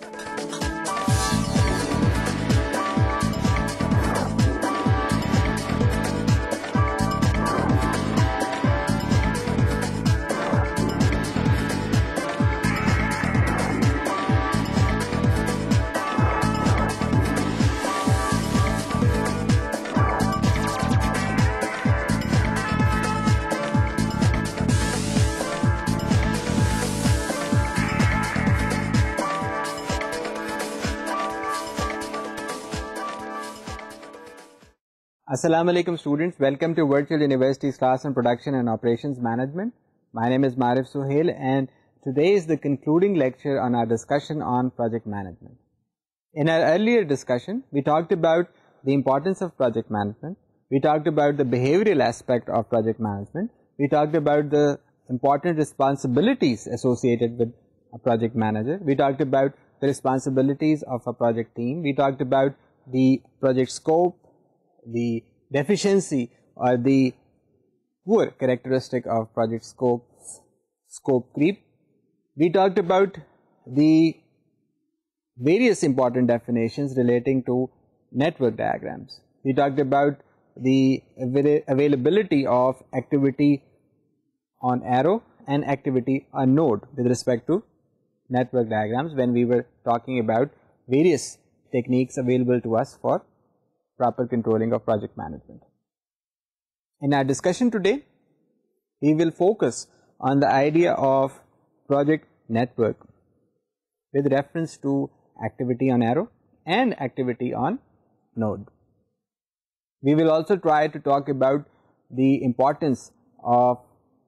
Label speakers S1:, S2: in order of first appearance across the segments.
S1: 감사합니다. Assalamu alaikum students, welcome to Virtual University's class on Production and Operations Management. My name is Marif Suhail and today is the concluding lecture on our discussion on project management. In our earlier discussion, we talked about the importance of project management, we talked about the behavioral aspect of project management, we talked about the important responsibilities associated with a project manager, we talked about the responsibilities of a project team, we talked about the project scope, the deficiency or the poor characteristic of project scope scope creep. We talked about the various important definitions relating to network diagrams. We talked about the availability of activity on arrow and activity on node with respect to network diagrams when we were talking about various techniques available to us for proper controlling of project management. In our discussion today, we will focus on the idea of project network with reference to activity on arrow and activity on node. We will also try to talk about the importance of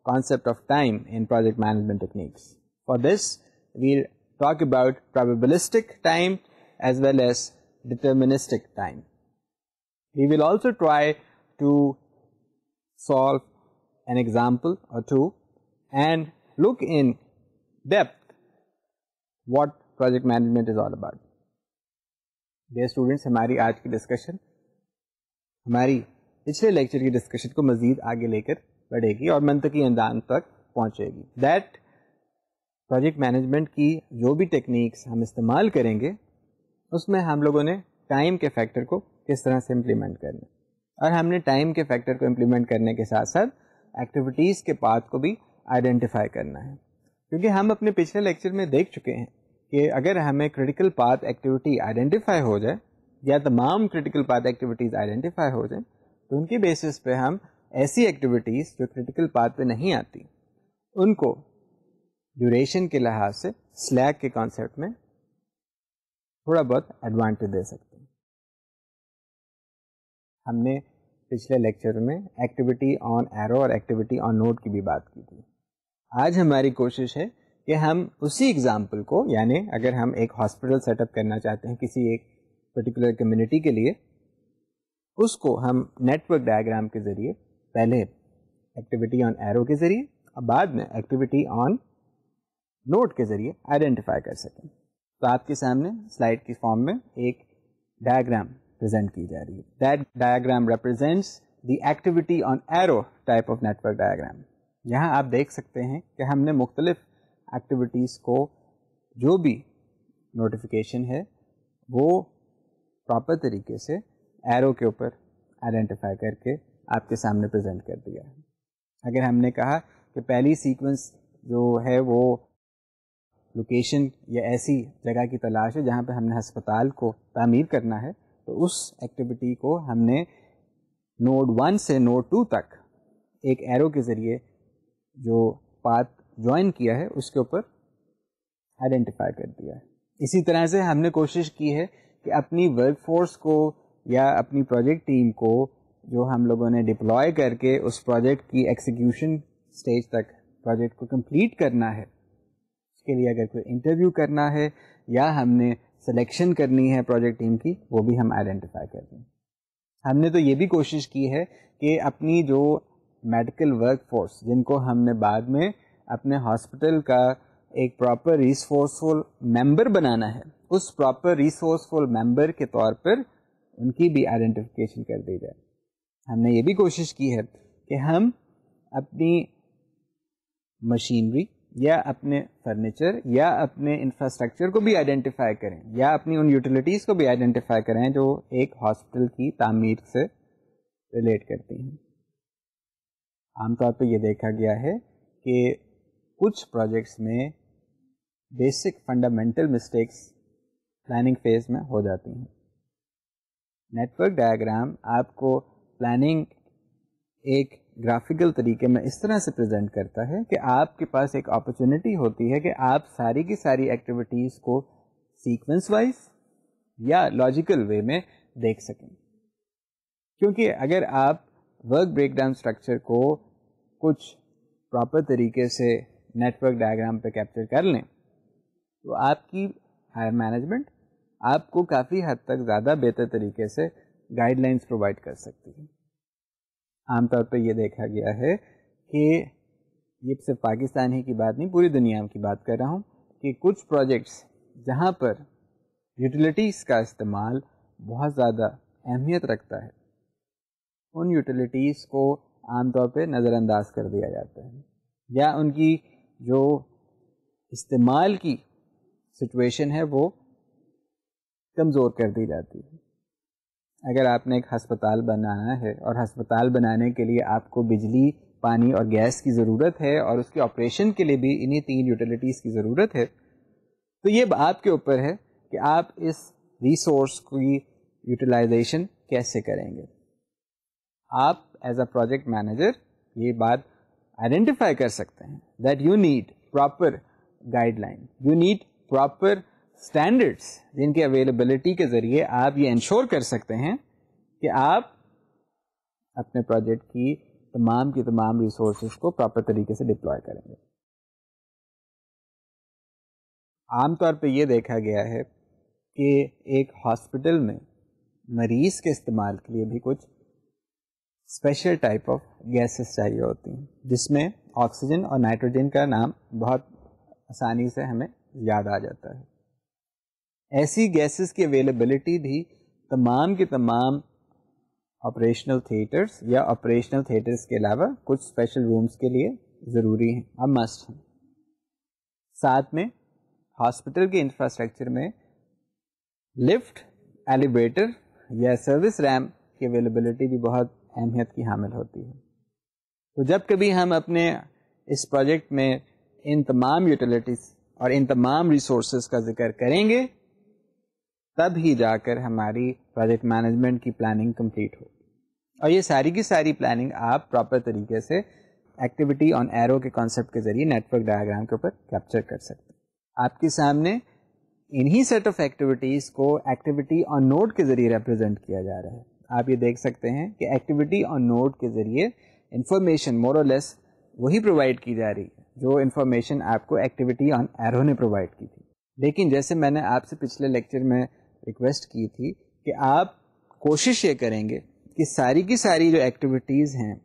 S1: concept of time in project management techniques. For this, we'll talk about probabilistic time as well as deterministic time. We will also try to solve an example or two and look in depth what project management is all about. Dear students, हमारी आज की discussion हमारी पिछले lecture की discussion को मजीद आगे लेकर बढ़ेगी और मंतकी अंदान तक पहुंचेगी दैट प्रोजेक्ट मैनेजमेंट की जो भी टेक्निक्स हम इस्तेमाल करेंगे उसमें हम लोगों ने टाइम के फैक्टर को किस तरह से इम्प्लीमेंट करना है और हमने टाइम के फैक्टर को इम्प्लीमेंट करने के साथ साथ एक्टिविटीज़ के पाथ को भी आइडेंटिफाई करना है क्योंकि हम अपने पिछले लेक्चर में देख चुके हैं कि अगर हमें क्रिटिकल पाथ एक्टिविटी आइडेंटिफाई हो जाए या तमाम क्रिटिकल पाथ एक्टिविटीज़ आइडेंटिफाई हो जाए तो उनके बेसिस पे हम ऐसी एक्टिविटीज़ जो क्रिटिकल पाथ पे नहीं आती उनको ड्यूरेशन के लिहाज से स्लैग के कॉन्सेप्ट में थोड़ा बहुत एडवांटेज दे सकते हमने पिछले लेक्चर में एक्टिविटी ऑन एरो और एक्टिविटी ऑन नोट की भी बात की थी आज हमारी कोशिश है कि हम उसी एग्ज़ाम्पल को यानी अगर हम एक हॉस्पिटल सेटअप करना चाहते हैं किसी एक पर्टिकुलर कम्युनिटी के लिए उसको हम नेटवर्क डायग्राम के ज़रिए पहले एक्टिविटी ऑन एरो के ज़रिए और बाद में एक्टिविटी ऑन नोट के ज़रिए आइडेंटिफाई कर सकें तो आपके सामने स्लाइड की फॉर्म में एक डायग्राम प्रेजेंट की जा रही है that diagram represents the activity on arrow type of network diagram यहाँ आप देख सकते हैं कि हमने मुख्तलिफ एक्टिविटीज़ को जो भी नोटिफिकेशन है वो प्रॉपर तरीके से एरो के ऊपर आइडेंटिफाई करके आपके सामने प्रेजेंट कर दिया है अगर हमने कहा कि पहली सीक्वेंस जो है वो लोकेशन या ऐसी जगह की तलाश है जहाँ पे हमने अस्पताल को तामीर करना है तो उस एक्टिविटी को हमने नोड वन से नोड टू तक एक एरो के ज़रिए जो पाथ ज्वाइन किया है उसके ऊपर आइडेंटिफाई कर दिया है इसी तरह से हमने कोशिश की है कि अपनी वर्कफोर्स को या अपनी प्रोजेक्ट टीम को जो हम लोगों ने डिप्लॉय करके उस प्रोजेक्ट की एक्सिक्यूशन स्टेज तक प्रोजेक्ट को कंप्लीट करना है उसके लिए अगर कोई इंटरव्यू करना है या हमने सिलेक्शन करनी है प्रोजेक्ट टीम की वो भी हम आइडेंटिफाई कर दें हमने तो ये भी कोशिश की है कि अपनी जो मेडिकल वर्क फोर्स जिनको हमने बाद में अपने हॉस्पिटल का एक प्रॉपर रिसोर्सफुल मेंबर बनाना है उस प्रॉपर रिसोर्सफुल मेंबर के तौर पर उनकी भी आइडेंटिफिकेशन कर दी जाए हमने ये भी कोशिश की है कि हम अपनी मशीनरी या अपने फर्नीचर या अपने इंफ्रास्ट्रक्चर को भी आइडेंटिफाई करें या अपनी उन यूटिलिटीज़ को भी आइडेंटिफाई करें जो एक हॉस्पिटल की तामीर से रिलेट करती हैं आमतौर पर यह देखा गया है कि कुछ प्रोजेक्ट्स में basic fundamental mistakes planning phase में हो जाती हैं नेटवर्क डायग्राम आपको प्लानिंग एक ग्राफिकल तरीके में इस तरह से प्रेजेंट करता है कि आपके पास एक अपॉर्चुनिटी होती है कि आप सारी की सारी एक्टिविटीज़ को सीक्वेंस वाइज या लॉजिकल वे में देख सकें क्योंकि अगर आप वर्क ब्रेकडाउन स्ट्रक्चर को कुछ प्रॉपर तरीके से नेटवर्क डायग्राम पे कैप्चर कर लें तो आपकी हायर मैनेजमेंट आपको काफ़ी हद तक ज़्यादा बेहतर तरीके से गाइडलाइंस प्रोवाइड कर सकती है आमतौर पर यह देखा गया है कि ये सिर्फ पाकिस्तान ही की बात नहीं पूरी दुनिया की बात कर रहा हूँ कि कुछ प्रोजेक्ट्स जहाँ पर यूटिलिटीज़ का इस्तेमाल बहुत ज़्यादा अहमियत रखता है उन यूटिलिटीज़ को आमतौर पर नज़रअंदाज कर दिया जाता है या उनकी जो इस्तेमाल की सिचुएशन है वो कमज़ोर कर दी जाती है अगर आपने एक हस्पताल बनाना है और हस्पताल बनाने के लिए आपको बिजली पानी और गैस की ज़रूरत है और उसके ऑपरेशन के लिए भी इन्हीं तीन यूटिलिटीज़ की ज़रूरत है तो ये आपके ऊपर है कि आप इस रिसोर्स की यूटिलाइजेशन कैसे करेंगे आप एज अ प्रोजेक्ट मैनेजर ये बात आइडेंटिफाई कर सकते हैं that you need proper guideline you need proper standards जिनके अवेलेबिलिटी के ज़रिए आप ये इंश्योर कर सकते हैं कि आप अपने प्रोजेक्ट की तमाम की तमाम रिसोर्स को प्रॉपर तरीके से डिप्लॉय करेंगे आमतौर पे ये देखा गया है कि एक हॉस्पिटल में मरीज़ के इस्तेमाल के लिए भी कुछ स्पेशल टाइप ऑफ गैसेस चाहिए होती हैं जिसमें ऑक्सीजन और नाइट्रोजन का नाम बहुत आसानी से हमें याद आ जाता है ऐसी गैसेस की अवेलेबिलिटी भी तमाम के तमाम ऑपरेशनल थिएटर्स या ऑपरेशनल थिएटर्स के अलावा कुछ स्पेशल रूम्स के लिए ज़रूरी हैं अब मस्ट हैं साथ में हॉस्पिटल के इंफ्रास्ट्रक्चर में लिफ्ट एलिवेटर या सर्विस रैम की अवेलेबिलिटी भी बहुत अहमियत की हामिल होती है तो जब कभी हम अपने इस प्रोजेक्ट में इन तमाम यूटिलिटीज़ और इन तमाम रिसोर्स का जिक्र करेंगे तब ही जाकर हमारी प्रोजेक्ट मैनेजमेंट की प्लानिंग कंप्लीट होगी और ये सारी की सारी प्लानिंग आप प्रॉपर तरीके से एक्टिविटी ऑन एरो के कॉन्सेप्ट के जरिए नेटवर्क डायग्राम के ऊपर कैप्चर कर सकते हैं आपके सामने इन्हीं सेट ऑफ एक्टिविटीज़ को एक्टिविटी ऑन नोड के जरिए रिप्रेजेंट किया जा रहा है आप ये देख सकते हैं कि एक्टिविटी ऑन नोड के जरिए इन्फॉर्मेशन मोर लेस वही प्रोवाइड की जा रही है जो इन्फॉर्मेशन आपको एक्टिविटी ऑन एरो ने प्रोवाइड की थी लेकिन जैसे मैंने आपसे पिछले लेक्चर में रिक्वेस्ट की थी कि आप कोशिश ये करेंगे कि सारी की सारी जो एक्टिविटीज़ हैं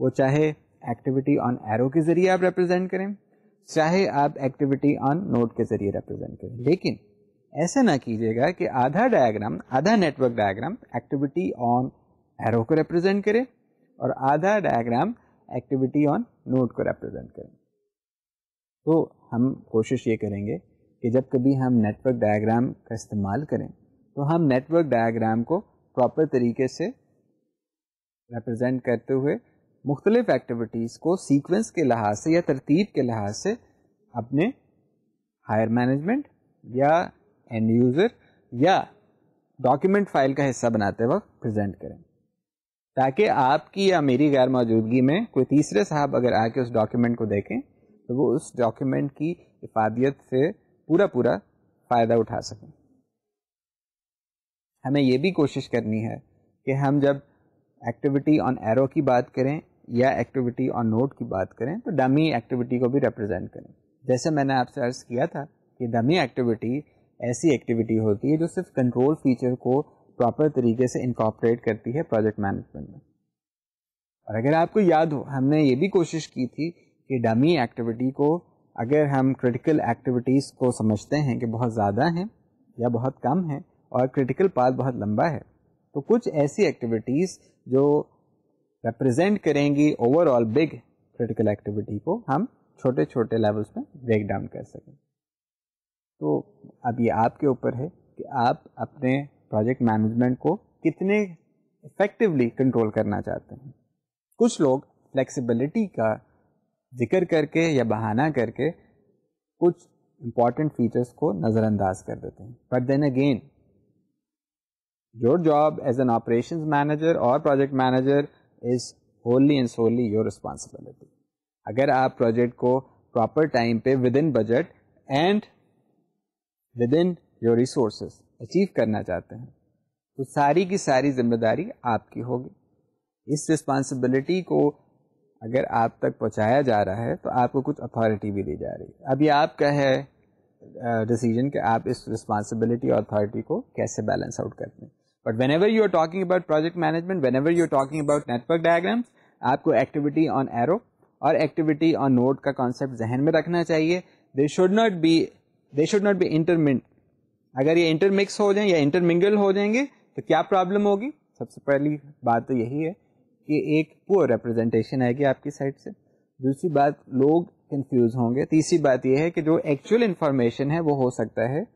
S1: वो चाहे एक्टिविटी ऑन एरो के ज़रिए आप रिप्रेजेंट करें चाहे आप एक्टिविटी ऑन नोट के ज़रिए रिप्रेजेंट करें लेकिन ऐसा ना कीजिएगा कि आधा डायग्राम आधा network diagram activity on arrow को रिप्रेजेंट करे और आधा डायग्राम एक्टिविटी ऑन नोट को रिप्रेजेंट करें तो हम कोशिश ये करेंगे कि जब कभी हम नेटवर्क डायग्राम का इस्तेमाल करें तो हम नेटवर्क डायग्राम को प्रॉपर तरीके से रिप्रेजेंट करते हुए मुख्तलिफ़ एक्टिविटीज़ को सीक्वेंस के लिहाज से या तरतीब के लिहाज से अपने हायर मैनेजमेंट या एंड यूज़र या डॉक्यूमेंट फाइल का हिस्सा बनाते वक्त प्रेजेंट करें ताकि आपकी या मेरी गैर मौजूदगी में कोई तीसरे साहब अगर आके उस डॉक्यूमेंट को देखें तो वो उस डॉक्यूमेंट की इफादियत से पूरा पूरा फ़ायदा उठा सकें हमें यह भी कोशिश करनी है कि हम जब एक्टिविटी ऑन एरो की बात करें या एक्टिविटी ऑन नोट की बात करें तो डमी एक्टिविटी को भी रिप्रेजेंट करें जैसे मैंने आपसे अर्ज़ किया था कि डमी एक्टिविटी ऐसी एक्टिविटी होती है जो सिर्फ कंट्रोल फीचर को प्रॉपर तरीके से इनकॉपरेट करती है प्रोजेक्ट मैनेजमेंट में और अगर आपको याद हो हमने ये भी कोशिश की थी कि डमी एक्टिविटी को अगर हम क्रिटिकल एक्टिविटीज़ को समझते हैं कि बहुत ज़्यादा हैं या बहुत कम हैं और क्रिटिकल पाथ बहुत लंबा है तो कुछ ऐसी एक्टिविटीज़ जो रिप्रजेंट करेंगी ओवरऑल बिग क्रिटिकल एक्टिविटी को हम छोटे छोटे लेवल्स में ब्रेक डाउन कर सकें तो अब ये आपके ऊपर है कि आप अपने प्रोजेक्ट मैनेजमेंट को कितने इफ़ेक्टिवली कंट्रोल करना चाहते हैं कुछ लोग फ्लेक्सिबिलिटी का जिक्र करके या बहाना करके कुछ इम्पॉर्टेंट फीचर्स को नज़रअंदाज कर देते हैं but then again your job as an operation manager और project manager is wholly and solely your responsibility अगर आप प्रोजेक्ट को प्रॉपर टाइम पे within budget and within your resources achieve करना चाहते हैं तो सारी की सारी जिम्मेदारी आपकी होगी इस रिस्पॉन्सिबिलिटी को अगर आप तक पहुंचाया जा रहा है तो आपको कुछ अथॉरिटी भी दी जा रही है अभी आपका है डिसीजन कि आप इस रिस्पॉन्सिबिलिटी और अथॉरिटी को कैसे बैलेंस आउट करते हैं but whenever you are talking about project management whenever you are talking about network diagrams आपको एक्टिविटी ऑन एरो और एक्टिविटी ऑन नोट का कॉन्सेप्ट जहन में रखना चाहिए they should not be they should not be intermixed अगर ये intermix हो जाए या इंटरमिंगल हो जाएंगे तो क्या प्रॉब्लम होगी सबसे पहली बात तो यही है ये एक पुअर रिप्रेजेंटेशन आएगी आपकी साइड से दूसरी बात लोग कंफ्यूज होंगे तीसरी बात यह है कि जो एक्चुअल इंफॉर्मेशन है वो हो सकता है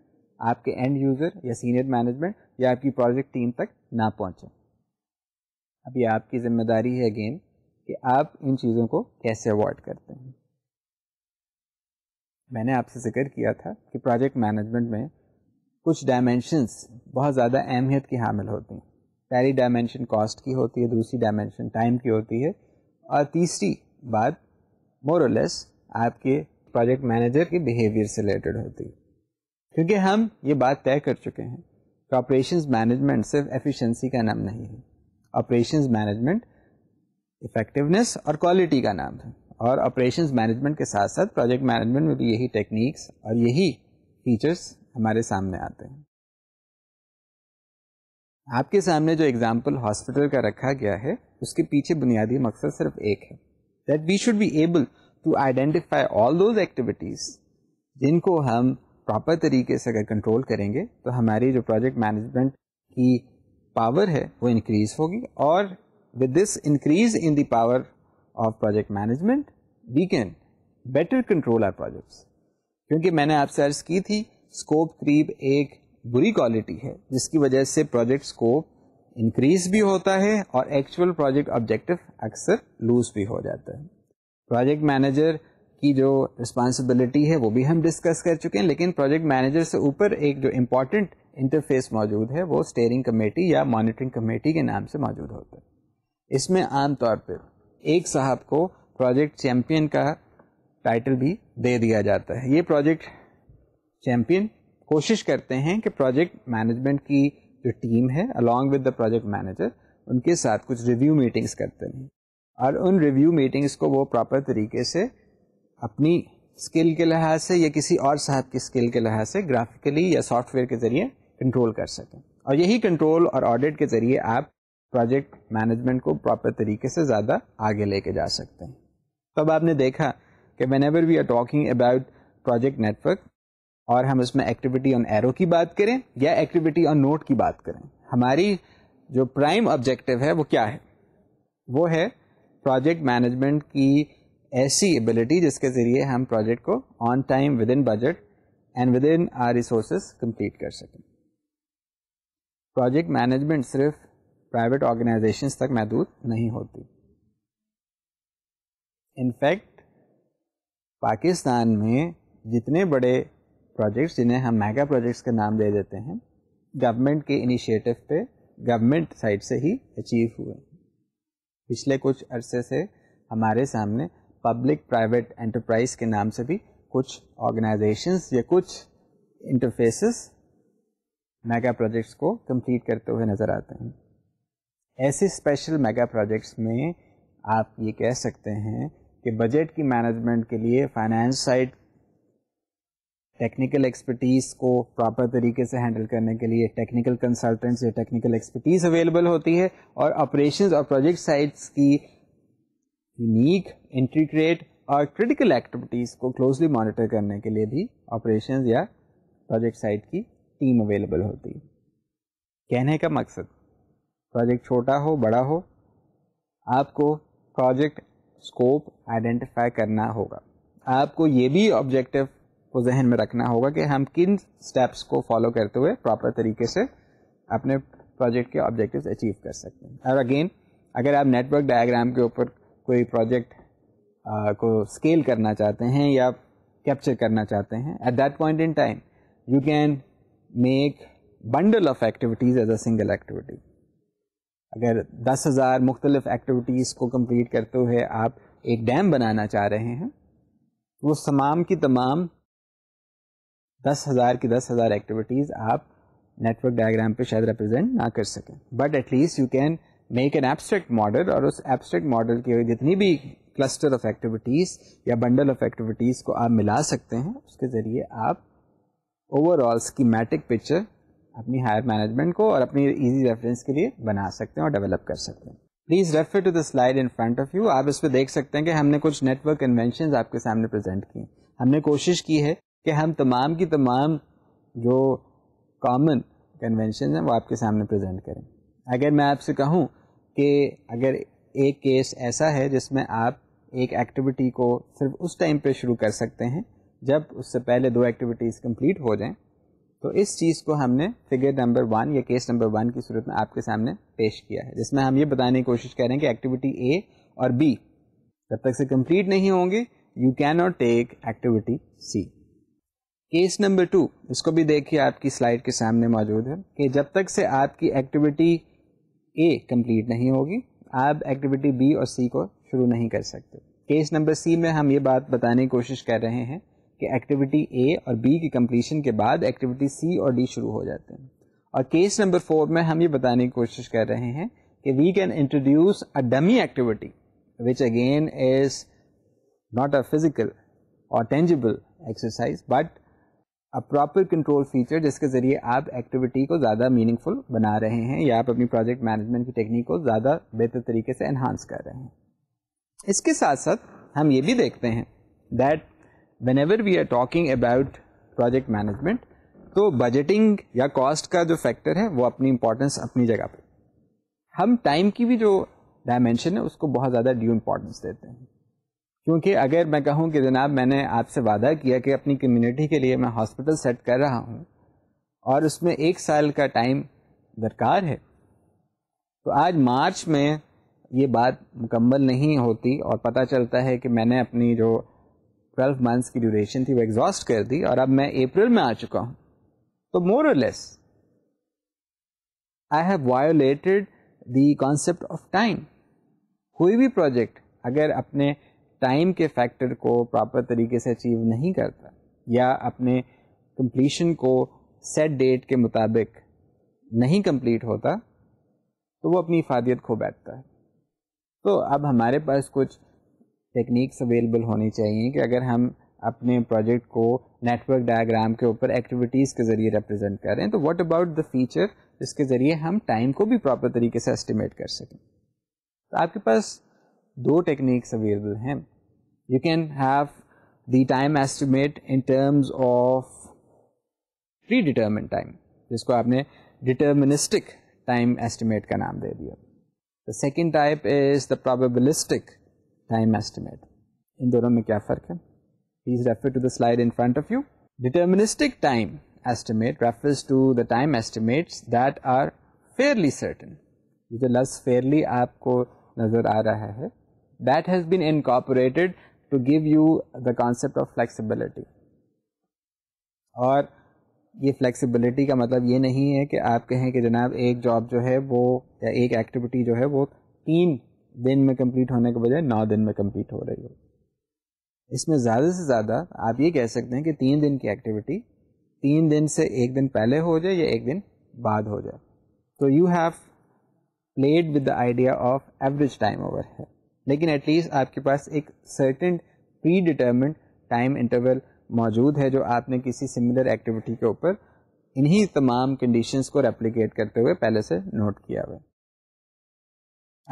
S1: आपके एंड यूज़र या सीनियर मैनेजमेंट या आपकी प्रोजेक्ट टीम तक ना पहुँचे अभी आपकी जिम्मेदारी है अगेन कि आप इन चीज़ों को कैसे अवॉइड करते हैं मैंने आपसे जिक्र किया था कि प्रोजेक्ट मैनेजमेंट में कुछ डायमेंशंस बहुत ज़्यादा अहमियत की हामिल होती हैं पहली डायमेंशन कॉस्ट की होती है दूसरी डायमेंशन टाइम की होती है और तीसरी बात मोरलेस आपके प्रोजेक्ट मैनेजर के बिहेवियर से रिलेटेड होती है क्योंकि हम ये बात तय कर चुके हैं कि ऑपरेशन मैनेजमेंट सिर्फ एफिशिएंसी का नाम नहीं है ऑपरेशन मैनेजमेंट इफेक्टिवनेस और क्वालिटी का नाम है और ऑपरेशंस मैनेजमेंट के साथ साथ प्रोजेक्ट मैनेजमेंट में भी यही टेक्निक्स और यही फीचर्स हमारे सामने आते हैं आपके सामने जो एग्जाम्पल हॉस्पिटल का रखा गया है उसके पीछे बुनियादी मकसद सिर्फ एक है that we should be able to identify all those activities जिनको हम प्रॉपर तरीके से अगर कंट्रोल करेंगे तो हमारी जो प्रोजेक्ट मैनेजमेंट की पावर है वो इंक्रीज़ होगी और with this increase in the power of project management we can better control our projects क्योंकि मैंने आपसे अर्ज की थी स्कोप करीब एक बुरी क्वालिटी है जिसकी वजह से प्रोजेक्ट स्कोप इंक्रीज भी होता है और एक्चुअल प्रोजेक्ट ऑब्जेक्टिव अक्सर लूज भी हो जाता है प्रोजेक्ट मैनेजर की जो रिस्पॉन्सिबिलिटी है वो भी हम डिस्कस कर चुके हैं लेकिन प्रोजेक्ट मैनेजर से ऊपर एक जो इम्पोर्टेंट इंटरफेस मौजूद है वो स्टेयरिंग कमेटी या मॉनिटरिंग कमेटी के नाम से मौजूद होता है इसमें आमतौर पर एक साहब को प्रोजेक्ट चैम्पियन का टाइटल भी दे दिया जाता है ये प्रोजेक्ट चैम्पियन कोशिश करते हैं कि प्रोजेक्ट मैनेजमेंट की जो टीम है along with the project manager उनके साथ कुछ रिव्यू मीटिंग्स करते हैं और उन रिव्यू मीटिंग्स को वो प्रॉपर तरीके से अपनी स्किल के लिहाज से या किसी और साहब की स्किल के लिहाज से ग्राफिकली या सॉफ्टवेयर के ज़रिए कंट्रोल कर सकें और यही कंट्रोल और ऑडिट के ज़रिए आप प्रोजेक्ट मैनेजमेंट को प्रॉपर तरीके से ज़्यादा आगे लेके जा सकते हैं तब आपने देखा कि whenever we are talking about project network और हम इसमें एक्टिविटी ऑन एरो की बात करें या एक्टिविटी ऑन नोट की बात करें हमारी जो प्राइम ऑब्जेक्टिव है वो क्या है वो है प्रोजेक्ट मैनेजमेंट की ऐसी एबिलिटी जिसके ज़रिए हम प्रोजेक्ट को on time within budget and within our resources complete कर सकें प्रोजेक्ट मैनेजमेंट सिर्फ प्राइवेट ऑर्गेनाइजेशन तक महदूद नहीं होती इनफैक्ट पाकिस्तान में जितने बड़े प्रोजेक्ट्स जिन्हें हम मेगा प्रोजेक्ट्स के नाम दे देते हैं गवर्नमेंट के इनिशिएटिव पे गवर्नमेंट साइड से ही अचीव हुए पिछले कुछ अरसे से हमारे सामने पब्लिक प्राइवेट एंटरप्राइज के नाम से भी कुछ ऑर्गेनाइजेशन या कुछ इंटरफेस मेगा प्रोजेक्ट्स को कम्प्लीट करते हुए नज़र आते हैं ऐसे स्पेशल मेगा प्रोजेक्ट्स में आप ये कह सकते हैं कि बजट की मैनेजमेंट के लिए फाइनेंस साइड टेक्निकल एक्सपर्टीज़ को प्रॉपर तरीके से हैंडल करने के लिए टेक्निकल कंसल्टेंट्स या टेक्निकल एक्सपर्टीज़ अवेलेबल होती है और ऑपरेशंस और प्रोजेक्ट साइट्स की यूनिक इंटीग्रेट और क्रिटिकल एक्टिविटीज़ को क्लोजली मॉनिटर करने के लिए भी ऑपरेशन या प्रोजेक्ट साइट की टीम अवेलेबल होती है कहने का मकसद प्रोजेक्ट छोटा हो बड़ा हो आपको प्रोजेक्ट स्कोप आइडेंटिफाई करना होगा आपको ये भी ऑब्जेक्टिव को जहन में रखना होगा कि हम किन स्टेप्स को फॉलो करते हुए प्रॉपर तरीके से अपने प्रोजेक्ट के ऑब्जेक्टिव्स अचीव कर सकते हैं और अगेन अगर आप नेटवर्क डायग्राम के ऊपर कोई प्रोजेक्ट को स्केल करना चाहते हैं या कैप्चर करना चाहते हैं at that point in time you can make bundle of activities as a single activity अगर दस हज़ार मुख्तलिफ एक्टिविटीज़ को कंप्लीट करते हुए आप एक डैम बनाना चाह रहे हैं वो तमाम की तमाम दस हज़ार की दस हज़ार एक्टिविटीज़ आप नेटवर्क डायग्राम पे शायद रिप्रेजेंट ना कर सकें but at least you can make an abstract model और उस एब्स्ट्रैक्ट मॉडल के जितनी भी क्लस्टर ऑफ एक्टिविटीज़ या बंडल ऑफ एक्टिविटीज़ को आप मिला सकते हैं उसके ज़रिए आप ओवरऑल स्कीमेटिक पिक्चर अपनी हायर मैनेजमेंट को और अपनी इजी रेफरेंस के लिए बना सकते हैं और डेवलप कर सकते हैं please refer to the slide in front of you आप इस पर देख सकते हैं कि हमने कुछ नेटवर्क इन्वेंशन आपके सामने प्रेजेंट किए हमने कोशिश की है कि हम तमाम की तमाम जो कॉमन कन्वेंशन हैं वो आपके सामने प्रेजेंट करें अगर मैं आपसे कहूँ कि अगर एक केस ऐसा है जिसमें आप एक एक्टिविटी को सिर्फ उस टाइम पे शुरू कर सकते हैं जब उससे पहले दो एक्टिविटीज़ कंप्लीट हो जाएं तो इस चीज़ को हमने फिगर नंबर वन या केस नंबर वन की सूरत में आपके सामने पेश किया है जिसमें हम ये बताने की कोशिश करें कि एक्टिविटी ए और बी जब तक से कंप्लीट नहीं होंगे you can not take activity C case number two इसको भी देखिए आपकी स्लाइड के सामने मौजूद है कि जब तक से आपकी एक्टिविटी ए कंप्लीट नहीं होगी आप एक्टिविटी बी और सी को शुरू नहीं कर सकते केस नंबर सी में हम ये बात बताने की कोशिश कर रहे हैं कि एक्टिविटी ए और बी की कंप्लीशन के बाद एक्टिविटी सी और डी शुरू हो जाते हैं और केस नंबर फोर में हम ये बताने की कोशिश कर रहे हैं कि we can introduce a dummy activity which again is not a physical or tangible exercise but proper control feature जिसके ज़रिए आप एक्टिविटी को ज़्यादा मीनिंगफुल बना रहे हैं या आप अपनी प्रोजेक्ट मैनेजमेंट की टेक्निक को ज़्यादा बेहतर तरीके से एनहांस कर रहे हैं इसके साथ साथ हम ये भी देखते हैं that whenever we are talking about project management तो बजटिंग या कॉस्ट का जो फैक्टर है वो अपनी इंपॉर्टेंस अपनी जगह पर हम टाइम की भी जो डायमेंशन है उसको बहुत ज़्यादा ड्यू इम्पोर्टेंस देते हैं क्योंकि अगर मैं कहूँ कि जनाब मैंने आपसे वादा किया कि अपनी कम्युनिटी के लिए मैं हॉस्पिटल सेट कर रहा हूँ और उसमें एक साल का टाइम दरकार है तो आज मार्च में ये बात मुकम्मल नहीं होती और पता चलता है कि मैंने अपनी जो ट्वेल्व मंथ्स की ड्यूरेशन थी वो एग्जॉस्ट कर दी और अब मैं अप्रैल में आ चुका हूँ तो मोर और less I have violated the concept of time कोई भी प्रोजेक्ट अगर अपने टाइम के फैक्टर को प्रॉपर तरीके से अचीव नहीं करता या अपने कंप्लीशन को सेट डेट के मुताबिक नहीं कंप्लीट होता तो वो अपनी इफादियत खो बैठता है तो अब हमारे पास कुछ टेक्निक्स अवेलेबल होनी चाहिए कि अगर हम अपने प्रोजेक्ट को नेटवर्क डायग्राम के ऊपर एक्टिविटीज़ के ज़रिए रिप्रेजेंट करें तो व्हाट अबाउट द फीचर जिसके ज़रिए हम टाइम को भी प्रॉपर तरीके से एस्टिमेट कर सकें तो आपके पास दो टेक्निक्स अवेलेबल हैं you can have the time estimate in terms of predetermined time जिसको आपने deterministic time estimate का नाम दे दिया The second type is the probabilistic time estimate. इन दोनों में क्या फ़र्क है Please refer to the slide in front of you. Deterministic time estimate refers to the time estimates that are fairly certain. ये जो लफ्ज़ fairly आपको नज़र आ रहा है that has been incorporated to give you the concept of flexibility और ये flexibility का मतलब ये नहीं है कि आप कहें कि जनाब एक जॉब जो है वो या एक एक्टिविटी जो है वो तीन दिन में कंप्लीट होने के बजाय नौ दिन में कंप्लीट हो रही हो इसमें ज़्यादा से ज़्यादा आप ये कह सकते हैं कि तीन दिन की एक्टिविटी तीन दिन से एक दिन पहले हो जाए या एक दिन बाद हो जाए तो you have played with the idea of average time over here. लेकिन एटलीस्ट आपके पास एक certain predetermined time interval मौजूद है जो आपने किसी सिमिलर एक्टिविटी के ऊपर इन्हीं तमाम कंडीशंस को रेप्लिकेट करते हुए पहले से नोट किया हुआ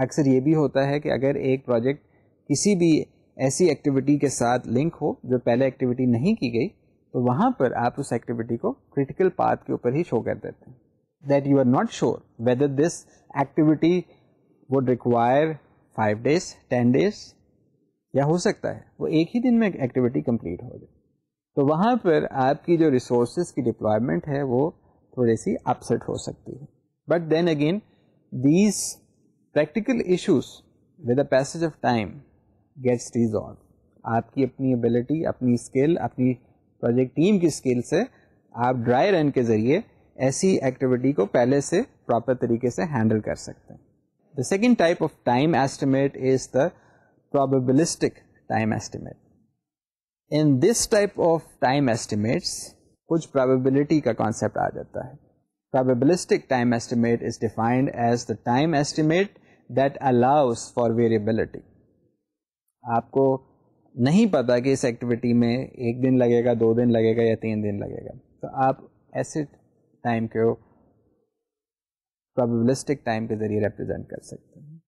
S1: अक्सर ये भी होता है कि अगर एक प्रोजेक्ट किसी भी ऐसी एक्टिविटी के साथ लिंक हो जो पहले एक्टिविटी नहीं की गई तो वहाँ पर आप उस एक्टिविटी को क्रिटिकल पाथ के ऊपर ही शो कर देते हैं that you are not sure whether this activity would require five days ten days या हो सकता है वो एक ही दिन में एक्टिविटी कंप्लीट हो जाए तो वहाँ पर आपकी जो रिसोर्सेज की डिप्लॉयमेंट है वो थोड़ी सी अपसेट हो सकती है but then again these practical issues with the passage of time gets resolve आपकी अपनी एबिलिटी अपनी स्किल अपनी प्रोजेक्ट टीम की स्किल से आप ड्राई रन के ज़रिए ऐसी एक्टिविटी को पहले से प्रॉपर तरीके से हैंडल कर सकते हैं The second type of time estimate is the probabilistic time estimate. In this type of time estimates, kuch probability ka concept aa jata hai. Probabilistic time estimate is defined as the time estimate that allows for variability. Aapko आपको pata ki is activity mein ek din lagega, do din lagega ya या din lagega. So aap आप time ke ho, probabilistic time के ज़रिए represent कर सकते हैं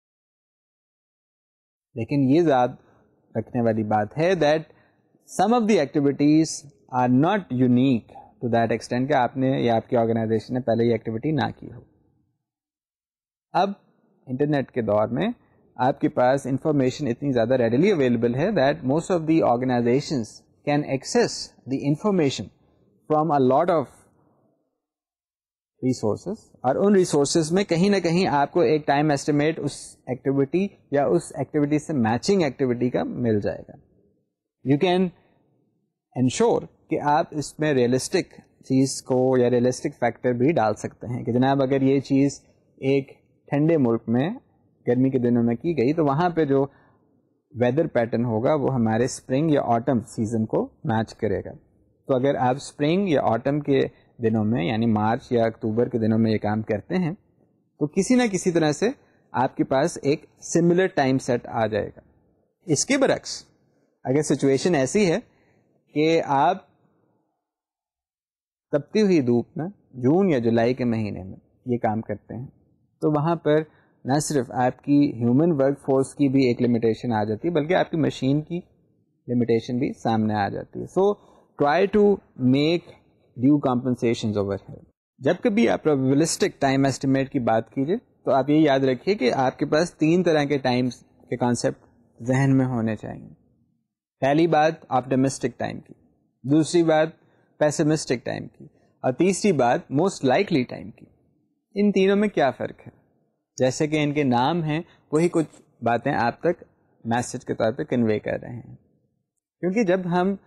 S1: लेकिन ये याद रखने वाली बात है that some of the activities are not unique to that extent के आपने या आपकी ऑर्गेनाइजेशन ने पहले ये एक्टिविटी ना की हो अब इंटरनेट के दौर में आपके पास इंफॉर्मेशन इतनी ज़्यादा रेडिली अवेलेबल है that most of the organisation can access the information from a lot of resources और उन रिसोर्सेज में कहीं ना कहीं आपको एक टाइम एस्टिमेट उस एक्टिविटी या उस एक्टिविटी से मैचिंग एक्टिविटी का मिल जाएगा यू कैन इंश्योर कि आप इसमें रियलिस्टिक चीज़ को या रियलिस्टिक फैक्टर भी डाल सकते हैं कि जनाब अगर ये चीज़ एक ठंडे मुल्क में गर्मी के दिनों में की गई तो वहाँ पे जो वेदर पैटर्न होगा वो हमारे स्प्रिंग या ऑटम सीज़न को मैच करेगा तो अगर आप स्प्रिंग या ऑटम के दिनों में यानी मार्च या अक्टूबर के दिनों में ये काम करते हैं तो किसी ना किसी तरह से आपके पास एक सिमिलर टाइम सेट आ जाएगा इसके बरक्स अगर सिचुएशन ऐसी है कि आप तपती हुई धूप में जून या जुलाई के महीने में ये काम करते हैं तो वहाँ पर ना सिर्फ आपकी ह्यूमन वर्क फोर्स की भी एक लिमिटेशन आ जाती है बल्कि आपकी मशीन की लिमिटेशन भी सामने आ जाती है so try to make due compensation over है जब कभी आप प्रोबेबलिस्टिक टाइम एस्टिमेट की बात कीजिए तो आप ये याद रखिए कि आपके पास तीन तरह के टाइम्स के कॉन्सेप्ट जहन में होने चाहिए पहली बात ऑप्टमिस्टिक टाइम की दूसरी बात पैसमिस्टिक टाइम की और तीसरी बात मोस्ट लाइकली टाइम की इन तीनों में क्या फ़र्क है जैसे कि इनके नाम हैं वही कुछ बातें आप तक मैसेज के तौर पे कन्वे कर रहे हैं क्योंकि जब हम